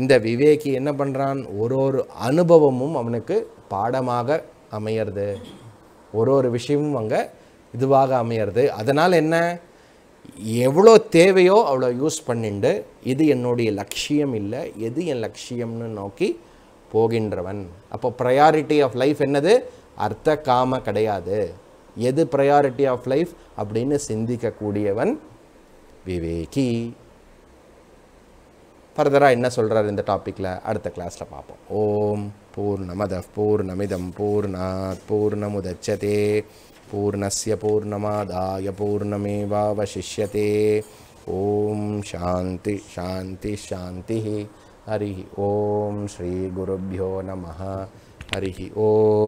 Speaker 1: இந்த விவேகி என்ன பண்ணுறான் ஒரு ஒரு அனுபவமும் அவனுக்கு பாடமாக அமையிறது ஒரு ஒரு விஷயமும் அங்கே இதுவாக அமையிறது அதனால் என்ன எவ்வளோ தேவையோ அவ்வளோ யூஸ் பண்ணிண்டு இது என்னுடைய லட்சியம் இல்லை எது என் லட்சியம்னு நோக்கி போகின்றவன் அப்போ ப்ரையாரிட்டி ஆஃப் லைஃப் என்னது அர்த்த காம கிடையாது எது ப்ரையாரிட்டி ஆஃப் லைஃப் அப்படின்னு சிந்திக்கக்கூடியவன் விவேகி ஃபர்தராக என்ன சொல்கிறார் இந்த டாப்பிக்கில் அடுத்த கிளாஸில் பார்ப்போம் ஓம் பூர்ணமத பூர்ணமிதம் பூர்ணாத் பூர்ணமுதச்சதே பூர்ணஸ்ய பூர்ணமாதாய பூர்ணமேவாவசிஷ்யதே ஓம் சாந்தி சாந்தி சாந்தி ओम श्री गुरुभ्यो नमः हरि ओ